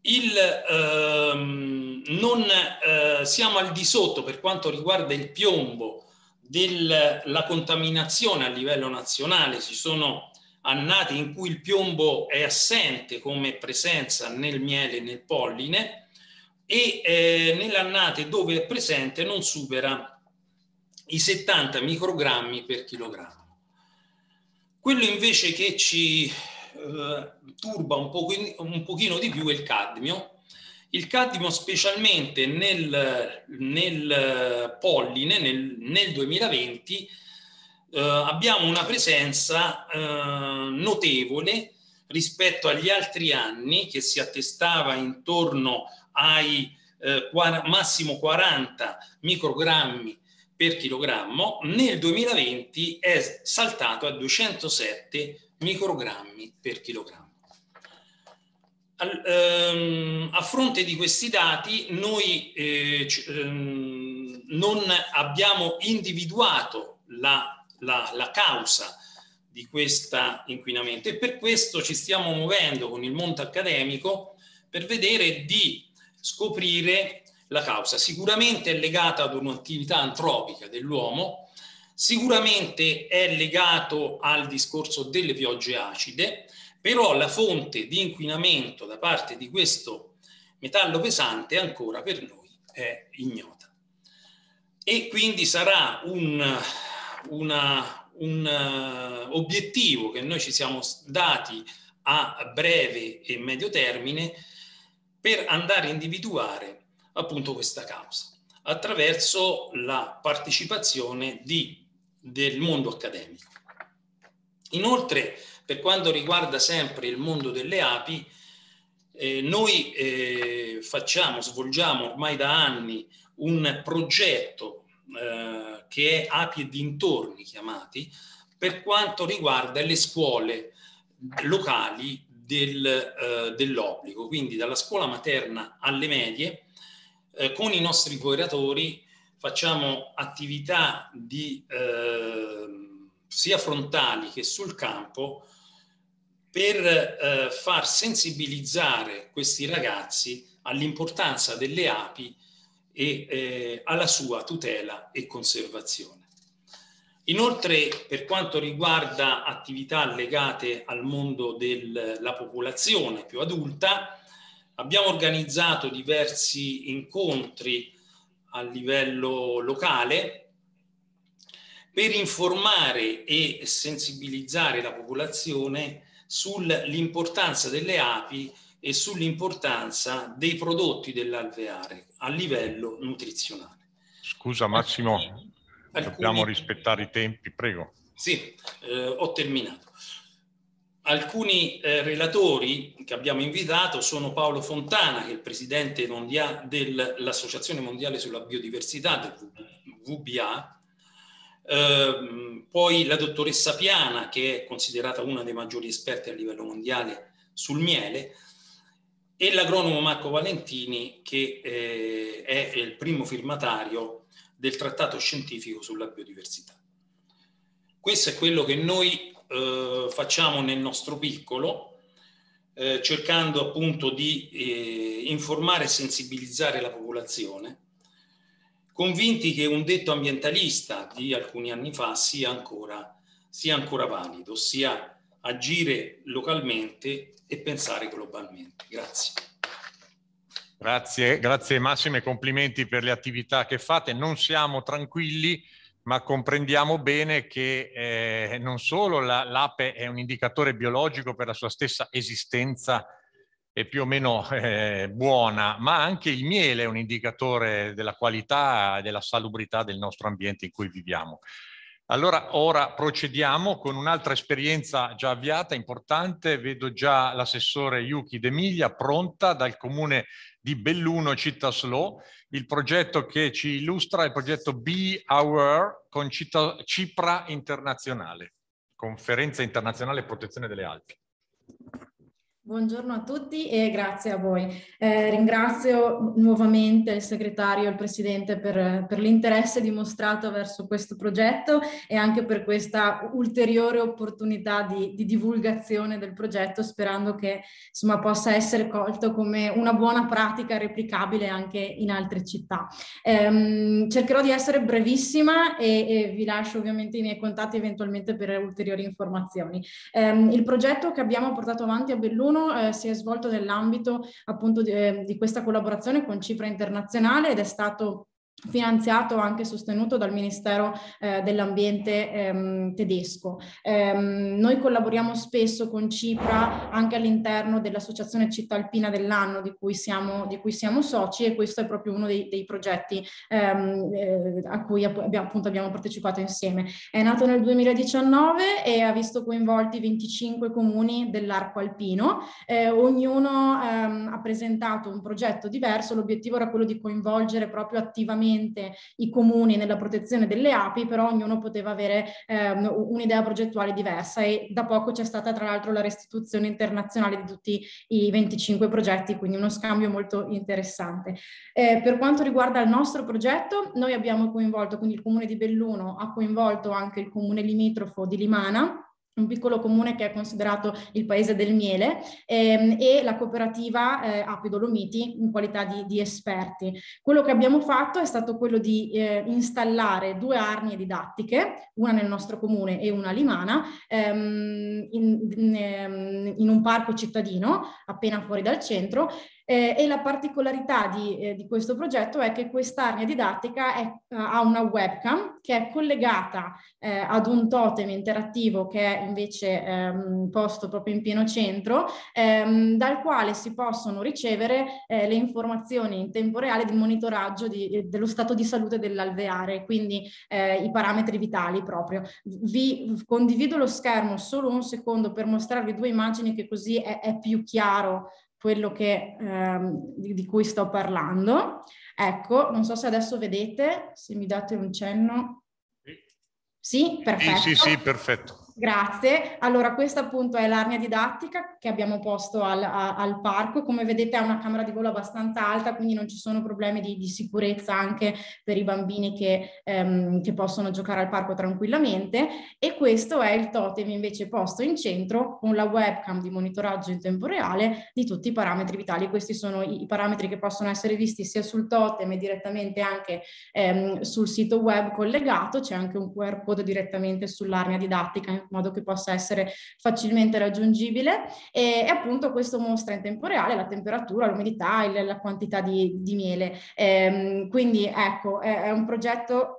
il, ehm, non eh, siamo al di sotto per quanto riguarda il piombo della contaminazione a livello nazionale, ci sono annate in cui il piombo è assente come presenza nel miele e nel polline e eh, nelle annate dove è presente non supera i 70 microgrammi per chilogrammo. Quello invece che ci eh, turba un, po un pochino di più è il cadmio, il cadmio specialmente nel, nel eh, polline, nel, nel 2020, eh, abbiamo una presenza eh, notevole rispetto agli altri anni che si attestava intorno ai eh, massimo 40 microgrammi per chilogrammo, nel 2020 è saltato a 207 microgrammi per chilogrammo. Al, ehm, a fronte di questi dati noi eh, ehm, non abbiamo individuato la, la, la causa di questo inquinamento e per questo ci stiamo muovendo con il monte accademico per vedere di scoprire la causa. Sicuramente è legata ad un'attività antropica dell'uomo, sicuramente è legato al discorso delle piogge acide, però la fonte di inquinamento da parte di questo metallo pesante ancora per noi è ignota. E quindi sarà un, una, un eh, obiettivo che noi ci siamo dati a breve e medio termine per andare a individuare appunto questa causa attraverso la partecipazione di, del mondo accademico. Inoltre per quanto riguarda sempre il mondo delle api, eh, noi eh, facciamo, svolgiamo ormai da anni un progetto eh, che è Api e dintorni chiamati, per quanto riguarda le scuole locali del, eh, dell'obbligo, quindi dalla scuola materna alle medie, eh, con i nostri cooperatori facciamo attività di, eh, sia frontali che sul campo per eh, far sensibilizzare questi ragazzi all'importanza delle api e eh, alla sua tutela e conservazione. Inoltre, per quanto riguarda attività legate al mondo della popolazione più adulta, abbiamo organizzato diversi incontri a livello locale per informare e sensibilizzare la popolazione sull'importanza delle api e sull'importanza dei prodotti dell'alveare a livello nutrizionale. Scusa Massimo, Alcuni... dobbiamo rispettare i tempi, prego. Sì, eh, ho terminato. Alcuni eh, relatori che abbiamo invitato sono Paolo Fontana, che è il presidente mondia- dell'Associazione Mondiale sulla Biodiversità del VBA, Ehm, poi la dottoressa Piana, che è considerata una dei maggiori esperti a livello mondiale sul miele, e l'agronomo Marco Valentini, che eh, è il primo firmatario del trattato scientifico sulla biodiversità. Questo è quello che noi eh, facciamo nel nostro piccolo, eh, cercando appunto di eh, informare e sensibilizzare la popolazione convinti che un detto ambientalista di alcuni anni fa sia ancora, sia ancora valido, ossia agire localmente e pensare globalmente. Grazie. Grazie, grazie Massimo e complimenti per le attività che fate. Non siamo tranquilli, ma comprendiamo bene che eh, non solo l'ape è un indicatore biologico per la sua stessa esistenza è più o meno eh, buona, ma anche il miele è un indicatore della qualità e della salubrità del nostro ambiente in cui viviamo. Allora ora procediamo con un'altra esperienza già avviata, importante. Vedo già l'assessore Yuki D'Emilia pronta dal comune di Belluno Cittaslo. Il progetto che ci illustra è il progetto Be Our con Cipra Internazionale, Conferenza Internazionale Protezione delle Alpi. Buongiorno a tutti e grazie a voi. Eh, ringrazio nuovamente il segretario e il presidente per, per l'interesse dimostrato verso questo progetto e anche per questa ulteriore opportunità di, di divulgazione del progetto, sperando che insomma, possa essere colto come una buona pratica replicabile anche in altre città. Ehm, cercherò di essere brevissima e, e, vi lascio ovviamente i miei contatti eventualmente per ulteriori informazioni. Ehm, il progetto che abbiamo portato avanti a Belluno 2021 eh, si è svolto nell'ambito appunto di, eh, di questa collaborazione con Cipra Internazionale ed è stato finanziato anche sostenuto dal Ministero eh, dell'Ambiente ehm, tedesco. Ehm, noi collaboriamo spesso con Cipra anche all'interno dell'Associazione Città Alpina dell'anno di cui siamo, di cui siamo soci e questo è proprio uno dei, dei progetti ehm, eh, a cui abbiamo, appunto abbiamo partecipato insieme. È nato nel 2019 e ha visto coinvolti 25 comuni dell'arco alpino. Eh, ognuno ehm, ha presentato un progetto diverso, l'obiettivo era quello di coinvolgere proprio attivamente direttamente i comuni nella protezione delle api, però ognuno poteva avere ehm, un'idea progettuale diversa e da poco c'è stata tra l'altro la restituzione internazionale di tutti i 25 progetti, quindi uno scambio molto interessante. Eh, per quanto riguarda il nostro progetto, noi abbiamo coinvolto, quindi il comune di Belluno ha coinvolto anche il comune limitrofo di Limana, un piccolo comune che è considerato il paese del miele ehm, e la cooperativa eh, Api Dolomiti in qualità di, di, esperti. Quello che abbiamo fatto è stato quello di eh, installare due arnie didattiche, una nel nostro comune e una a Limana, ehm, in, in, ehm, in un parco cittadino appena fuori dal centro eh, e la particolarità di, eh, di, questo progetto è che quest'area didattica è, eh, ha una webcam che è collegata eh, ad un totem interattivo che è invece ehm, posto proprio in pieno centro, ehm, dal quale si possono ricevere eh, le informazioni in tempo reale di monitoraggio di, eh, dello stato di salute dell'alveare, quindi i parametri vitali proprio. Vi condivido lo schermo solo un secondo per mostrarvi due immagini che così è, è più chiaro quello che, ehm, di, di, cui sto parlando. Ecco, non so se adesso vedete, se mi date un cenno. Sì, sì perfetto. Sì, sì, sì, perfetto. Grazie. Allora, questa appunto è l'arnia didattica che abbiamo posto al, a, al parco. Come vedete ha una camera di volo abbastanza alta, quindi non ci sono problemi di, di sicurezza anche per i bambini che, ehm, che, possono giocare al parco tranquillamente. E questo è il totem invece posto in centro con la webcam di monitoraggio in tempo reale di tutti i parametri vitali. Questi sono i, i parametri che possono essere visti sia sul totem e direttamente anche ehm, sul sito web collegato. C'è anche un QR code direttamente sull'arnia didattica modo che possa essere facilmente raggiungibile e, e appunto questo mostra in tempo reale la temperatura, l'umidità, e la quantità di, di miele. Ehm, quindi ecco, è, è un progetto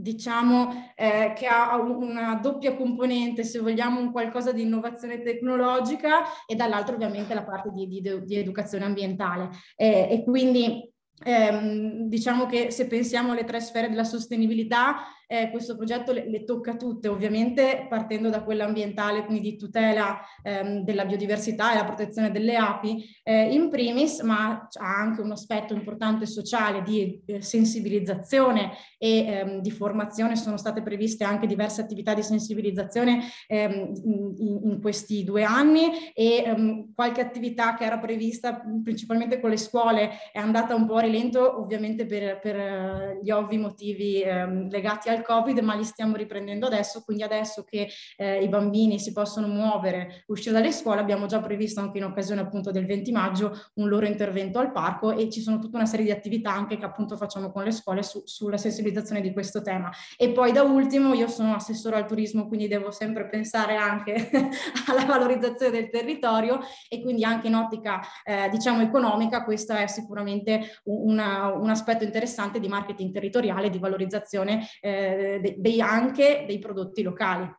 diciamo eh, che ha una doppia componente, se vogliamo un qualcosa di innovazione tecnologica e dall'altro ovviamente la parte di, di, di educazione ambientale. Eh, e quindi ehm, diciamo che se pensiamo alle tre sfere della sostenibilità, eh, questo progetto le, le, tocca tutte, ovviamente partendo da quella ambientale, quindi di tutela ehm, della biodiversità e la protezione delle api eh, in primis, ma ha anche un aspetto importante sociale di eh, sensibilizzazione e ehm, di formazione, sono state previste anche diverse attività di sensibilizzazione ehm, in, in, questi due anni e ehm, qualche attività che era prevista principalmente con le scuole è andata un po' a rilento ovviamente per, per eh, gli ovvi motivi ehm, legati al il Covid, ma li stiamo riprendendo adesso, quindi adesso che eh, i bambini si possono muovere, uscire dalle scuole, abbiamo già previsto anche in occasione appunto del 20 maggio un loro intervento al parco e ci sono tutta una serie di attività anche che appunto facciamo con le scuole su, sulla sensibilizzazione di questo tema. E poi da ultimo io sono assessore al turismo, quindi devo sempre pensare anche [laughs] alla valorizzazione del territorio e quindi anche in ottica eh, diciamo economica questo è sicuramente una, un aspetto interessante di marketing territoriale, di valorizzazione eh, eh, dei, anche dei prodotti locali.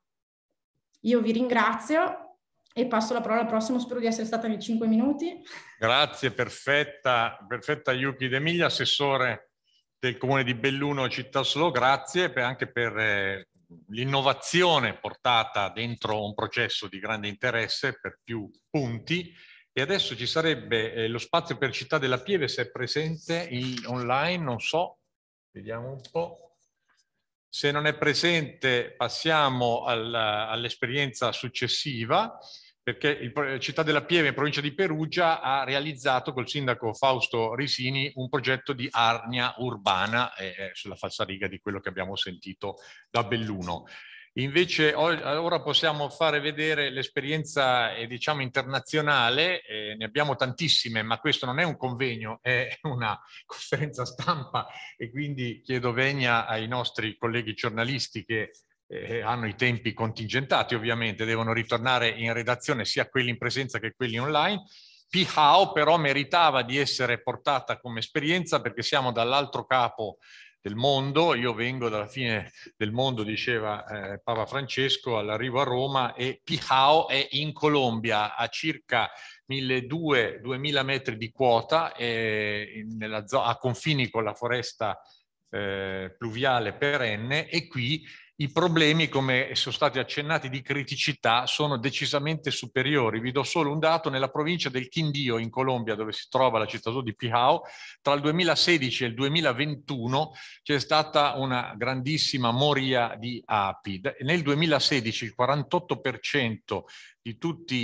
Io vi ringrazio e passo la parola al prossimo, spero di essere stata nei 5 minuti. Grazie, perfetta, perfetta Yuki D'Emilia, assessore del comune di Belluno Città Solo, grazie per, anche per eh, l'innovazione portata dentro un processo di grande interesse per più punti e adesso ci sarebbe eh, lo spazio per Città della Pieve se è presente in, online, non so, vediamo un po'. Se non è presente passiamo al, all'esperienza successiva perché il, Città della Pieve in provincia di Perugia ha realizzato col sindaco Fausto Risini un progetto di arnia urbana eh, eh sulla falsariga di quello che abbiamo sentito da Belluno. Invece ora possiamo fare vedere l'esperienza eh, diciamo, internazionale, eh, ne abbiamo tantissime, ma questo non è un convegno, è una [laughs] conferenza stampa e quindi chiedo venia ai nostri colleghi giornalisti che eh, hanno i tempi contingentati ovviamente, devono ritornare in redazione sia quelli in presenza che quelli online. Pihao però meritava di essere portata come esperienza perché siamo dall'altro capo del mondo, io vengo dalla fine del mondo, diceva eh, Papa Francesco, all'arrivo a Roma e Pihao è in Colombia a circa 1200-2000 metri di quota eh, a confini con la foresta eh, pluviale perenne e qui i problemi, come sono stati accennati, di criticità sono decisamente superiori. Vi do solo un dato, nella provincia del Quindio, in Colombia, dove si trova la città di Pijao, tra il 2016 e il 2021 c'è stata una grandissima moria di api. Nel 2016 il 48% di tutte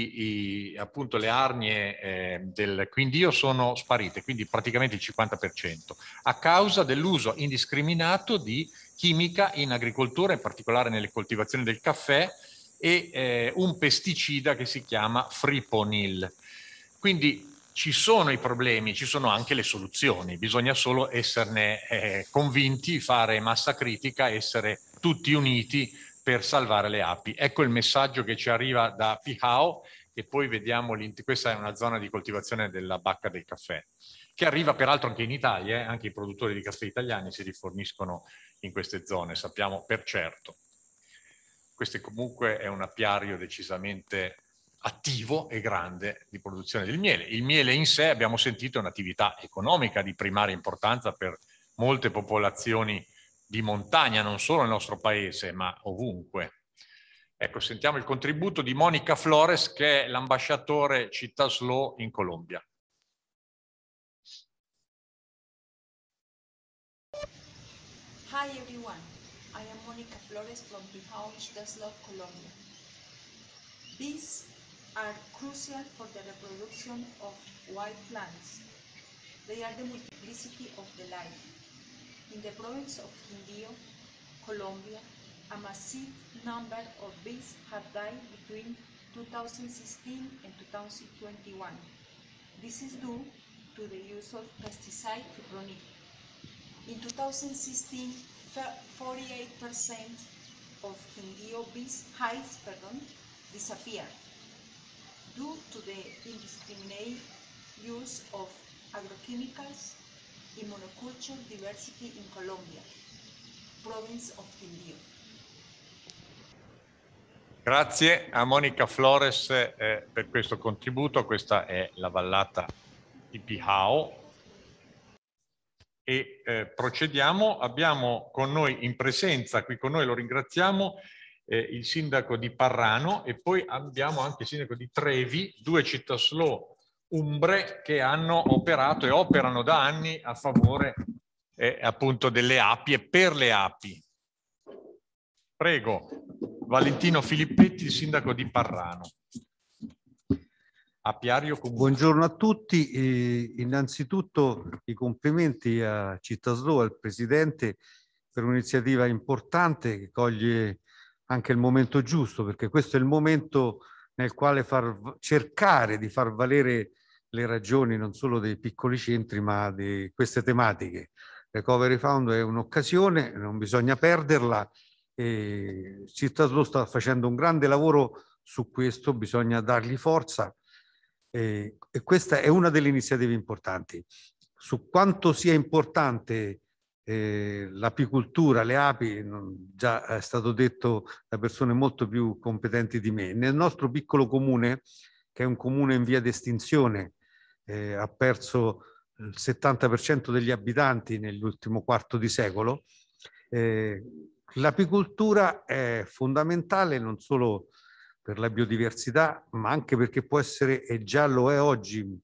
le arnie eh, del Quindio sono sparite, quindi praticamente il 50%, a causa dell'uso indiscriminato di chimica in agricoltura, in particolare nelle coltivazioni del caffè, e eh, un pesticida che si chiama Friponil. Quindi ci sono i problemi, ci sono anche le soluzioni, bisogna solo esserne eh, convinti, fare massa critica, essere tutti uniti per salvare le api. Ecco il messaggio che ci arriva da Pihao e poi vediamo, questa è una zona di coltivazione della bacca del caffè, che arriva peraltro anche in Italia, eh, anche i produttori di caffè italiani si riforniscono in queste zone, sappiamo per certo. Questo comunque è un apiario decisamente attivo e grande di produzione del miele. Il miele in sé, abbiamo sentito, è un'attività economica di primaria importanza per molte popolazioni di montagna, non solo nel nostro paese, ma ovunque. Ecco, sentiamo il contributo di Monica Flores, che è l'ambasciatore Città Slow in Colombia. Hi everyone, I am Monica Flores from Behold This Love Colombia. Bees are crucial for the reproduction of wild plants. They are the multiplicity of the life. In the province of Quindío, Colombia, a massive number of bees have died between 2016 and 2021. This is due to the use of pesticide fipronil. In 2016, 48% of NDOBs, hides, pardon, disappeared due to the indiscriminate use of agrochemicals in monoculture diversity in Colombia, province of Quindío. Grazie a Monica Flores eh, per questo contributo, questa è la vallata di Pihao, e eh, procediamo. Abbiamo con noi in presenza, qui con noi lo ringraziamo, eh, il sindaco di Parrano e poi abbiamo anche il sindaco di Trevi, due città slow umbre che hanno operato e operano da anni a favore eh, appunto delle api e per le api. Prego, Valentino Filippetti, sindaco di Parrano a Piario Comune. Buongiorno a tutti, e eh, innanzitutto i complimenti a Città Cittaslo, al Presidente, per un'iniziativa importante che coglie anche il momento giusto, perché questo è il momento nel quale far, cercare di far valere le ragioni non solo dei piccoli centri, ma di queste tematiche. Recovery Fund è un'occasione, non bisogna perderla e Città Cittaslo sta facendo un grande lavoro su questo, bisogna dargli forza eh, e questa è una delle iniziative importanti. Su quanto sia importante eh, l'apicoltura, le api, già eh, è stato detto da persone molto più competenti di me. Nel nostro piccolo comune, che è un comune in via d'estinzione, eh, ha perso il 70% degli abitanti nell'ultimo quarto di secolo, eh, l'apicoltura è fondamentale non solo per per la biodiversità, ma anche perché può essere, e già lo è oggi,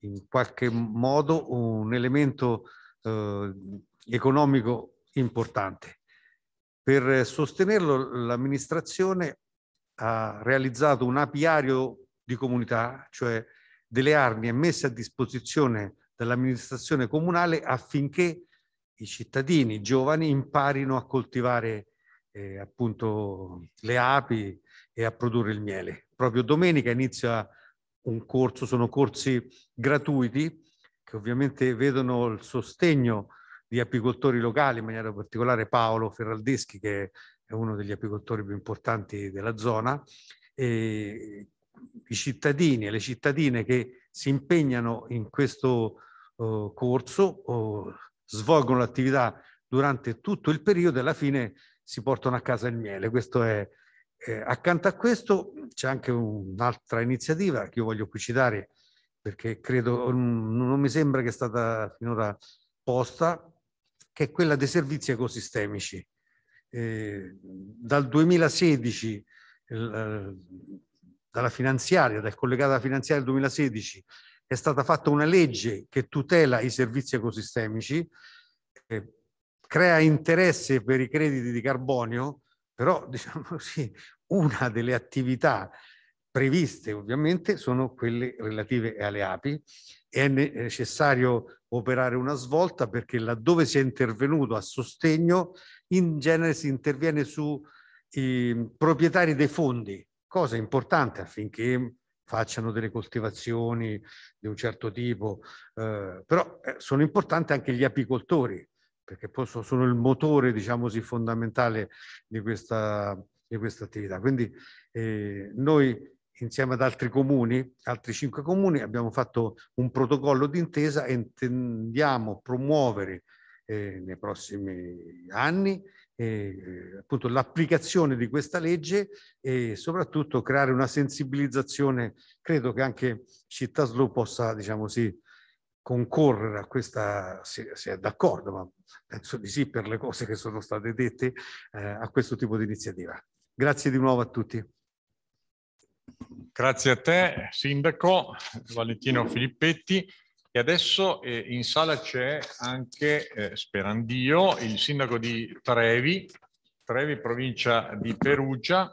in qualche modo un elemento eh, economico importante. Per sostenerlo l'amministrazione ha realizzato un apiario di comunità, cioè delle armi messe a disposizione dall'amministrazione comunale affinché i cittadini i giovani imparino a coltivare eh, appunto le api, e a produrre il miele. Proprio domenica inizia un corso, sono corsi gratuiti che ovviamente vedono il sostegno di apicoltori locali, in maniera particolare Paolo Ferraldeschi che è uno degli apicoltori più importanti della zona, e i cittadini e le cittadine che si impegnano in questo uh, corso uh, svolgono l'attività durante tutto il periodo e alla fine si portano a casa il miele. Questo è eh, accanto a questo c'è anche un'altra iniziativa che io voglio qui citare perché credo, mm, non mi sembra che è stata finora posta, che è quella dei servizi ecosistemici. Eh, dal 2016, eh, dalla finanziaria, dal collegato finanziaria del 2016, è stata fatta una legge che tutela i servizi ecosistemici, eh, crea interesse per i crediti di carbonio, però, [laughs] diciamo così, una delle attività previste ovviamente sono quelle relative alle api. È necessario operare una svolta perché laddove si è intervenuto a sostegno, in genere si interviene su eh, proprietari dei fondi, cosa importante affinché facciano delle coltivazioni di un certo tipo, eh, però eh, sono importanti anche gli apicoltori perché poi sono il motore, diciamo così, fondamentale di questa, di questa attività. Quindi eh, noi insieme ad altri comuni, altri cinque comuni, abbiamo fatto un protocollo d'intesa e intendiamo promuovere eh, nei prossimi anni eh, appunto l'applicazione di questa legge e soprattutto creare una sensibilizzazione. Credo che anche Città Slow possa, diciamo così, concorrere a questa, se, se è d'accordo, ma penso di sì per le cose che sono state dette, eh, a questo tipo di iniziativa. Grazie di nuovo a tutti. Grazie a te, Sindaco Valentino Filippetti. E adesso eh, in sala c'è anche eh, Sperandio, il sindaco di Trevi, Trevi, provincia di Perugia.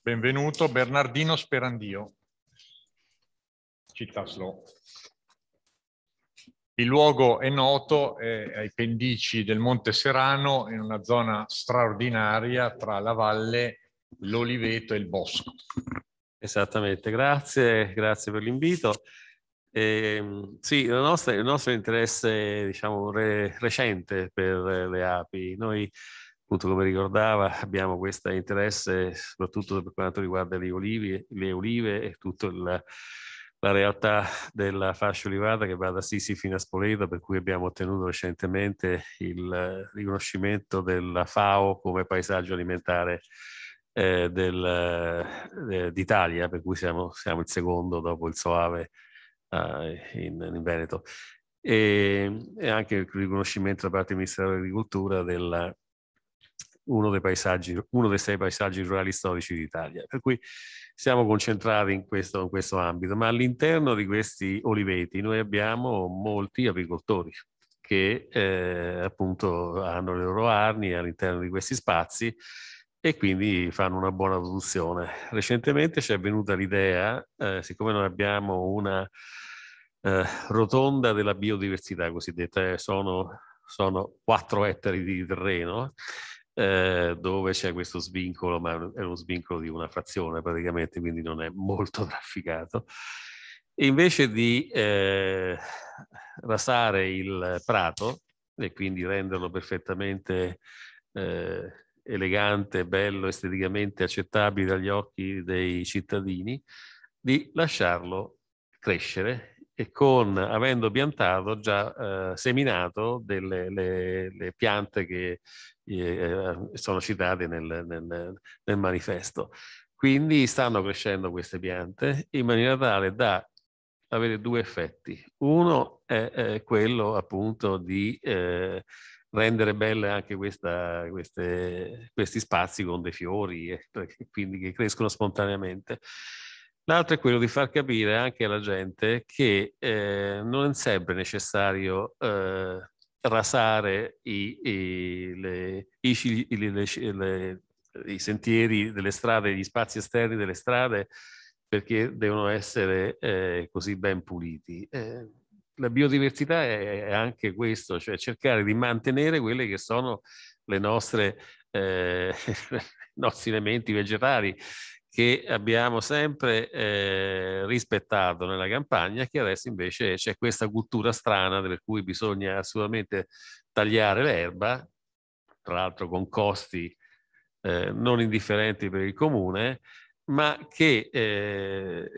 Benvenuto Bernardino Sperandio. Città Slow. Il luogo è noto eh, ai pendici del Monte Serano, in una zona straordinaria tra la valle, l'oliveto e il bosco. Esattamente, grazie, grazie per l'invito. Eh, sì, nostra, il nostro, interesse diciamo, re, recente per le api. Noi, appunto, come ricordava, abbiamo questo interesse soprattutto per quanto riguarda le olive, le olive e tutto il la realtà della fascia olivata che va da Sisi fino a Spoleto, per cui abbiamo ottenuto recentemente il riconoscimento della FAO come paesaggio alimentare eh, del, eh, d'Italia, per cui siamo, siamo, il secondo dopo il Soave eh, in, in, Veneto. E, e, anche il riconoscimento da parte del Ministero dell'Agricoltura della, uno dei, paesaggi, uno dei sei paesaggi rurali storici d'Italia. Per cui siamo concentrati in questo, in questo ambito, ma all'interno di questi oliveti noi abbiamo molti agricoltori che eh, appunto hanno le loro armi all'interno di questi spazi e quindi fanno una buona produzione. Recentemente ci è venuta l'idea, eh, siccome noi abbiamo una eh, rotonda della biodiversità cosiddetta, eh, sono, sono 4 ettari di terreno, eh, dove c'è questo svincolo, ma è uno svincolo di una frazione praticamente, quindi non è molto [laughs] trafficato. invece di eh, rasare il prato e quindi renderlo perfettamente eh, elegante, bello, esteticamente accettabile agli occhi dei cittadini, di lasciarlo crescere e con, avendo piantato, già eh, seminato delle le, le piante che Ehm, sono citate nel, nel, nel manifesto. Quindi stanno crescendo queste piante in maniera tale da avere due effetti. Uno è, è quello appunto di eh, rendere belle anche questa, queste, questi spazi con dei fiori, eh, quindi che crescono spontaneamente. L'altro è quello di far capire anche alla gente che eh, non è sempre necessario eh, rasare i, i, le, i, le, i, sentieri delle strade, gli spazi esterni delle strade, perché devono essere eh, così ben puliti. Eh, la biodiversità è, anche questo, cioè cercare di mantenere quelle che sono le nostre, eh, [laughs] i nostri elementi vegetali, che abbiamo sempre eh, rispettato nella campagna, che adesso invece c'è questa cultura strana per cui bisogna assolutamente tagliare l'erba, tra l'altro con costi eh, non indifferenti per il comune, ma che eh,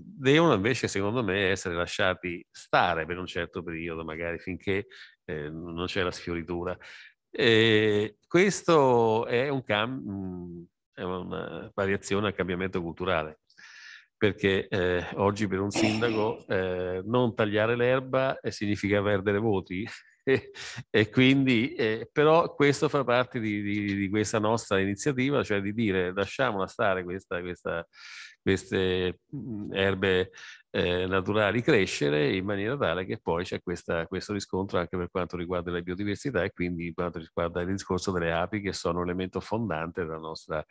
devono invece, secondo me, essere lasciati stare per un certo periodo, magari finché eh, non c'è la sfioritura. Eh, questo è un cambio mm, è una variazione al cambiamento culturale, perché eh, oggi per un sindaco eh, non tagliare l'erba eh, significa perdere voti. [laughs] e, quindi, eh, però questo fa parte di, di, di, questa nostra iniziativa, cioè di dire lasciamola stare questa, questa, queste mm, erbe eh, naturali crescere in maniera tale che poi c'è questa, questo riscontro anche per quanto riguarda la biodiversità e quindi per quanto riguarda il discorso delle api che sono un elemento fondante della nostra,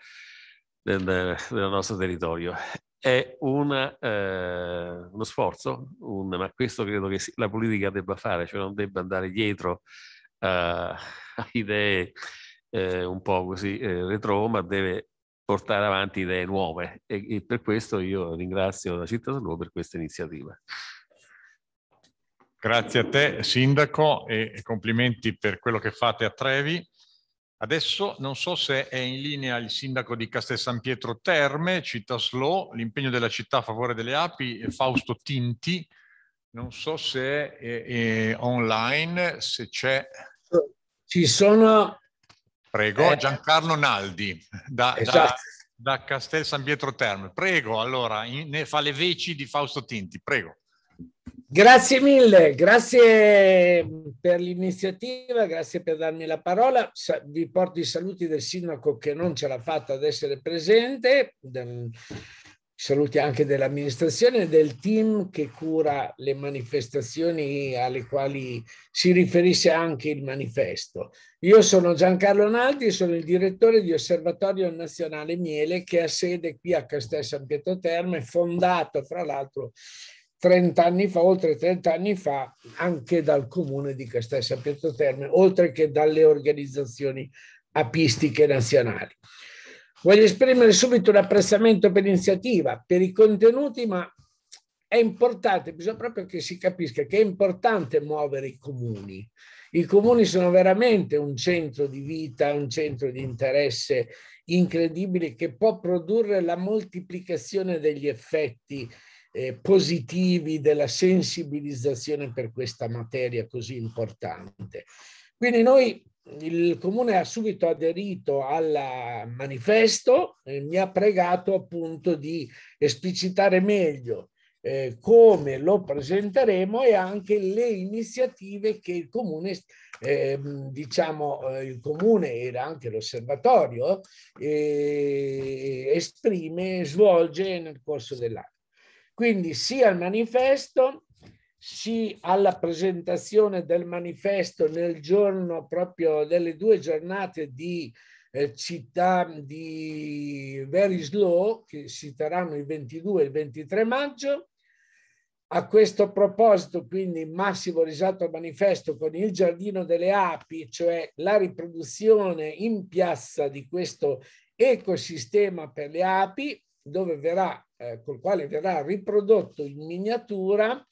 del, del nostro territorio. È una, eh, uno sforzo, un, ma questo credo che la politica debba fare, cioè non debba andare dietro eh, a, [laughs] a idee eh, un po' così eh, retro, ma deve portare avanti idee nuove e, e per questo io ringrazio la città Salò per questa iniziativa. Grazie a te Sindaco e complimenti per quello che fate a Trevi. Adesso non so se è in linea il sindaco di Castel San Pietro Terme, Città Slo, l'impegno della città a favore delle api, Fausto Tinti. Non so se è, è online, se c'è. Ci sono Prego, eh, Giancarlo Naldi da, esatto. da, da, Castel San Pietro Terme. Prego, allora, in, fa le veci di Fausto Tinti, prego. Grazie mille, grazie per l'iniziativa, grazie per darmi la parola. Vi porto i saluti del sindaco che non ce l'ha fatta ad essere presente, saluti anche dell'amministrazione e del team che cura le manifestazioni alle quali si riferisce anche il manifesto. Io sono Giancarlo Naldi, sono il direttore di Osservatorio Nazionale Miele che ha sede qui a Castel San Pietro Terme, fondato fra l'altro 30 anni fa, oltre 30 anni fa, anche dal comune di Castel San Pietro Terme, oltre che dalle organizzazioni apistiche nazionali. Voglio esprimere subito un apprezzamento per l'iniziativa, per i contenuti, ma è importante, bisogna proprio che si capisca che è importante muovere i comuni. I comuni sono veramente un centro di vita, un centro di interesse incredibile che può produrre la moltiplicazione degli effetti eh, positivi della sensibilizzazione per questa materia così importante. Quindi noi il comune ha subito aderito al manifesto e mi ha pregato appunto di esplicitare meglio eh, come lo presenteremo e anche le iniziative che il comune, eh, diciamo, eh, il comune era anche l'osservatorio eh, esprime, svolge nel corso dell'anno. Quindi sia il manifesto sì alla presentazione del manifesto nel giorno proprio delle due giornate di eh, città di Very Slow, che si terranno il 22 e il 23 maggio. A questo proposito, quindi, Massimo Risato al manifesto con il Giardino delle Api, cioè la riproduzione in piazza di questo ecosistema per le api, dove verrà, eh, col quale verrà riprodotto in miniatura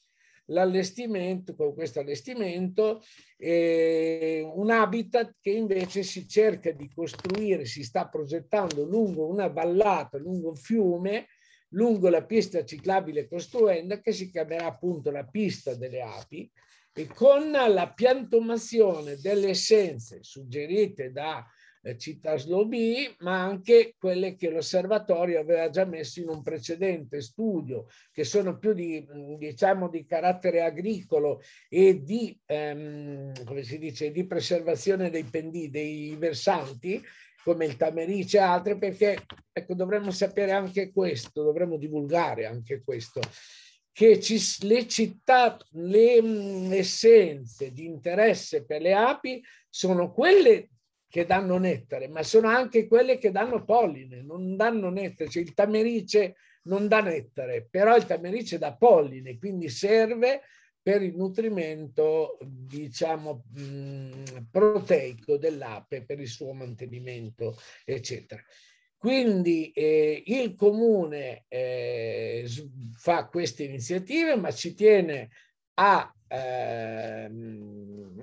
l'allestimento, con questo allestimento, eh, un habitat che invece si cerca di costruire, si sta progettando lungo una vallata, lungo un fiume, lungo la pista ciclabile costruenda che si chiamerà appunto la pista delle api e con la piantumazione delle essenze suggerite da eh, città Slobì, ma anche quelle che l'osservatorio aveva già messo in un precedente studio, che sono più di, mm, diciamo, di carattere agricolo e di, ehm, come si dice, di preservazione dei pendii, dei versanti, come il Tamerice e altre, perché ecco, dovremmo sapere anche questo, dovremmo divulgare anche questo che ci, le città, le mm, essenze di interesse per le api sono quelle che danno nettare, ma sono anche quelle che danno polline, non danno nettare, cioè il tamerice non dà nettare, però il tamerice dà polline, quindi serve per il nutrimento, diciamo, mh, mm, proteico dell'ape, per il suo mantenimento, eccetera. Quindi eh, il comune eh, fa queste iniziative, ma ci tiene a eh,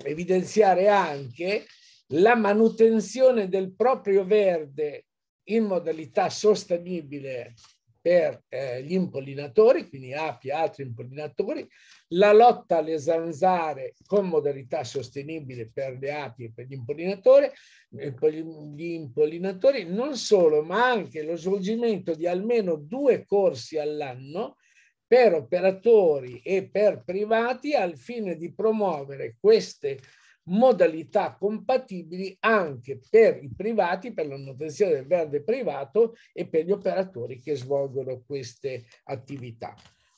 evidenziare anche la manutenzione del proprio verde in modalità sostenibile per eh, gli impollinatori, quindi api e altri impollinatori, la lotta alle zanzare con modalità sostenibile per le api e per gli impollinatori, gli impollinatori non solo, ma anche lo svolgimento di almeno due corsi all'anno per operatori e per privati al fine di promuovere queste modalità compatibili anche per i privati, per la manutenzione del verde privato e per gli operatori che svolgono queste attività.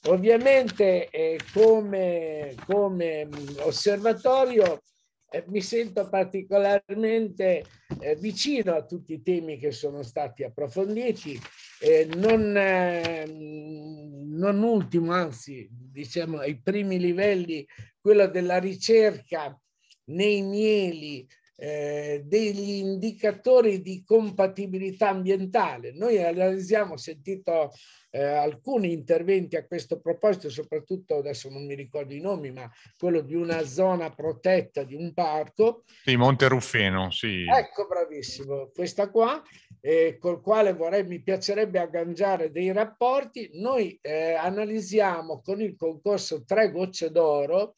Ovviamente eh, come, come, mm, osservatorio eh, mi sento particolarmente eh, vicino a tutti i temi che sono stati approfonditi, eh, non, ehm, non ultimo, anzi diciamo ai primi livelli, quello della ricerca nei mieli eh, degli indicatori di compatibilità ambientale. Noi analizziamo, ho sentito eh, alcuni interventi a questo proposito, soprattutto adesso non mi ricordo i nomi, ma quello di una zona protetta di un parco. Sì, Monte Ruffeno, sì. Ecco, bravissimo, questa qua, eh, col quale vorrei, mi piacerebbe agganciare dei rapporti. Noi eh, analizziamo con il concorso Tre Gocce d'Oro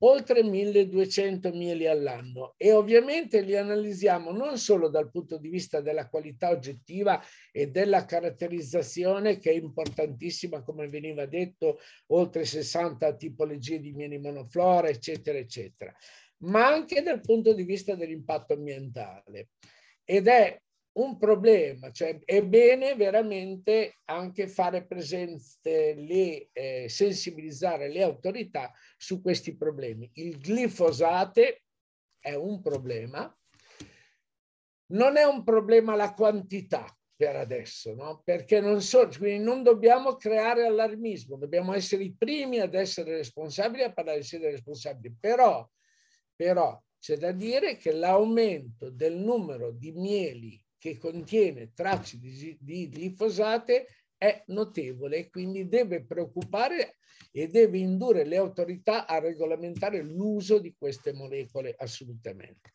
oltre 1200 mieli all'anno e ovviamente li analizziamo non solo dal punto di vista della qualità oggettiva e della caratterizzazione che è importantissima come veniva detto oltre 60 tipologie di mieli monoflora eccetera eccetera ma anche dal punto di vista dell'impatto ambientale ed è un problema, cioè è bene veramente anche fare presente le, eh, sensibilizzare le autorità su questi problemi. Il glifosate è un problema, non è un problema la quantità per adesso, no? perché non, so, quindi non dobbiamo creare allarmismo, dobbiamo essere i primi ad essere responsabili, a parlare di essere responsabili, però, però c'è da dire che l'aumento del numero di mieli che contiene tracce di, di glifosate è notevole e quindi deve preoccupare e deve indurre le autorità a regolamentare l'uso di queste molecole assolutamente.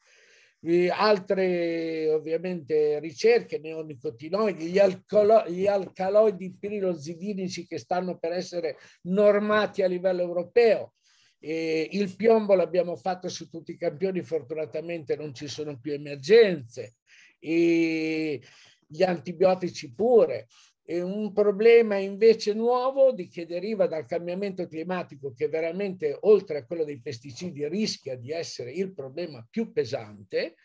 E altre ovviamente ricerche, neonicotinoidi, gli, alcolo- gli alcaloidi pirilozidinici che stanno per essere normati a livello europeo, e il piombo l'abbiamo fatto su tutti i campioni, fortunatamente non ci sono più emergenze e gli antibiotici pure. E un problema invece nuovo di, che deriva dal cambiamento climatico che veramente oltre a quello dei pesticidi rischia di essere il problema più pesante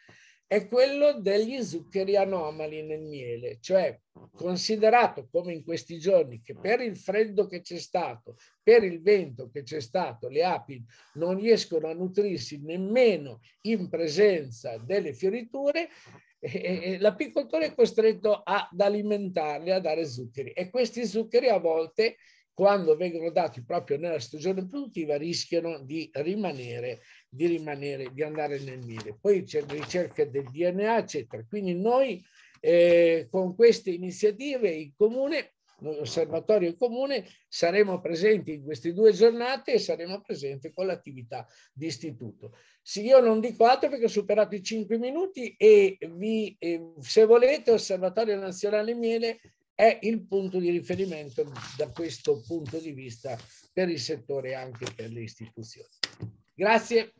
è quello degli zuccheri anomali nel miele, cioè considerato come in questi giorni che per il freddo che c'è stato, per il vento che c'è stato, le api non riescono a nutrirsi nemmeno in presenza delle fioriture, e l'apicoltore è costretto ad alimentarli, a dare zuccheri e questi zuccheri a volte quando vengono dati proprio nella stagione produttiva rischiano di rimanere, di, rimanere, di andare nel miele. Poi c'è la ricerca del DNA, eccetera. Quindi noi eh, con queste iniziative il comune l'osservatorio comune, saremo presenti in queste due giornate e saremo presenti con l'attività di istituto. Sì, io non dico altro perché ho superato i cinque minuti e, vi, e se volete Osservatorio Nazionale Miele è il punto di riferimento da questo punto di vista per il settore e anche per le istituzioni. Grazie.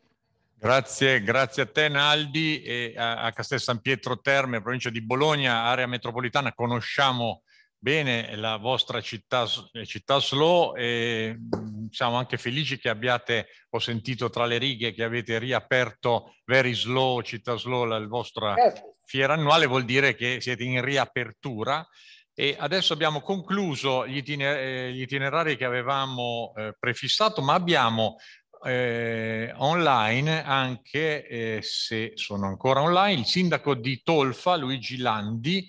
Grazie, grazie a te Naldi e a Castel San Pietro Terme, provincia di Bologna, area metropolitana. Conosciamo bene la vostra città, città slow e mm, siamo anche felici che abbiate, ho sentito tra le righe, che avete riaperto Very Slow, Città Slow, la, la vostra certo. fiera annuale, vuol dire che siete in riapertura e adesso abbiamo concluso gli, itiner eh, gli itinerari che avevamo eh, prefissato, ma abbiamo eh, online anche, eh, se sono ancora online, il sindaco di Tolfa, Luigi Landi,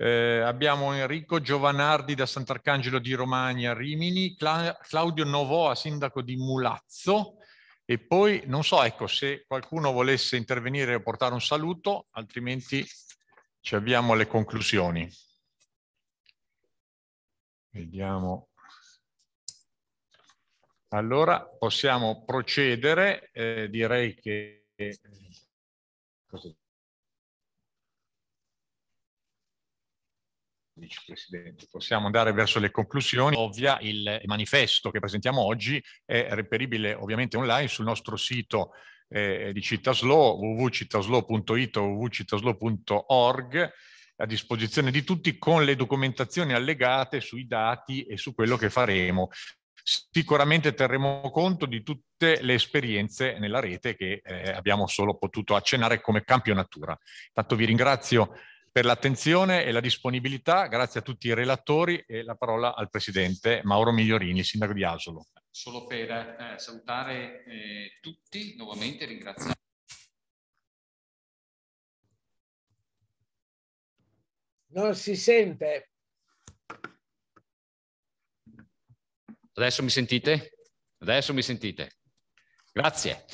eh, abbiamo Enrico Giovanardi da Sant'Arcangelo di Romagna, Rimini, Cla Claudio Novoa, sindaco di Mulazzo, e poi non so ecco, se qualcuno volesse intervenire o portare un saluto, altrimenti ci abbiamo alle conclusioni. Vediamo. Allora possiamo procedere, eh, direi che... Eh, dice il Presidente. Possiamo andare verso le conclusioni. Ovvia, il manifesto che presentiamo oggi è reperibile ovviamente online sul nostro sito eh, di Citaslo, www.citaslo.it o www.citaslo.org a disposizione di tutti con le documentazioni allegate sui dati e su quello che faremo. Sicuramente terremo conto di tutte le esperienze nella rete che eh, abbiamo solo potuto accennare come campionatura. Intanto vi ringrazio per l'attenzione e la disponibilità. Grazie a tutti i relatori e la parola al Presidente Mauro Migliorini, Sindaco di Asolo. Solo per eh, salutare eh, tutti, nuovamente ringraziare. Non si sente. Adesso mi sentite? Adesso mi sentite. Grazie.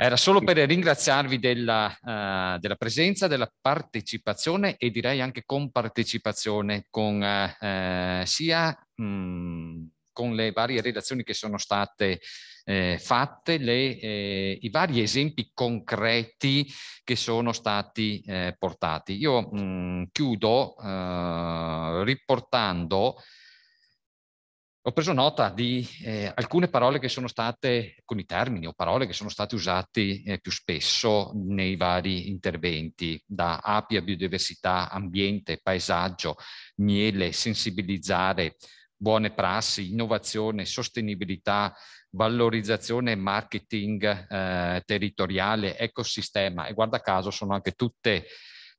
Era solo per ringraziarvi della, uh, della, presenza, della partecipazione e direi anche compartecipazione con, uh, sia mh, con le varie relazioni che sono state eh, fatte, le, eh, i vari esempi concreti che sono stati eh, portati. Io mh, chiudo eh, riportando ho preso nota di eh, alcune parole che sono state, alcuni termini o parole che sono state usati eh, più spesso nei vari interventi, da api a biodiversità, ambiente, paesaggio, miele, sensibilizzare, buone prassi, innovazione, sostenibilità, valorizzazione marketing eh, territoriale, ecosistema e guarda caso sono anche tutte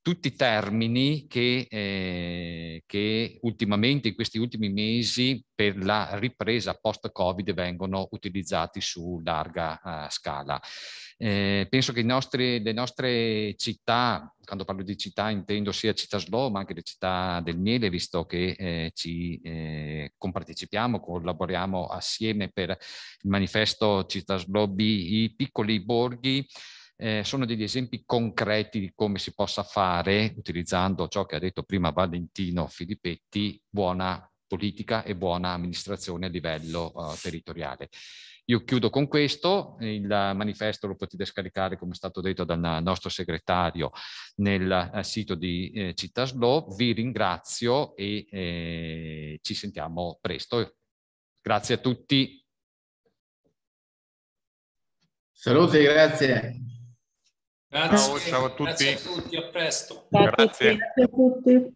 tutti i termini che, eh, che, ultimamente in questi ultimi mesi per la ripresa post-Covid vengono utilizzati su larga uh, scala. Eh, penso che nostri, le nostre città, quando parlo di città intendo sia città slow ma anche le città del miele, visto che eh, ci eh, compartecipiamo, collaboriamo assieme per il manifesto città slow B, i piccoli borghi, eh, sono degli esempi concreti di come si possa fare, utilizzando ciò che ha detto prima Valentino Filippetti, buona politica e buona amministrazione a livello eh, territoriale. Io chiudo con questo, il manifesto lo potete scaricare come è stato detto dal nostro segretario nel eh, sito di eh, Cittaslo, vi ringrazio e eh, ci sentiamo presto. Grazie a tutti. Saluti, grazie. Grazie, ciao, ciao a tutti. Grazie a tutti, a presto. Ciao grazie a tutti.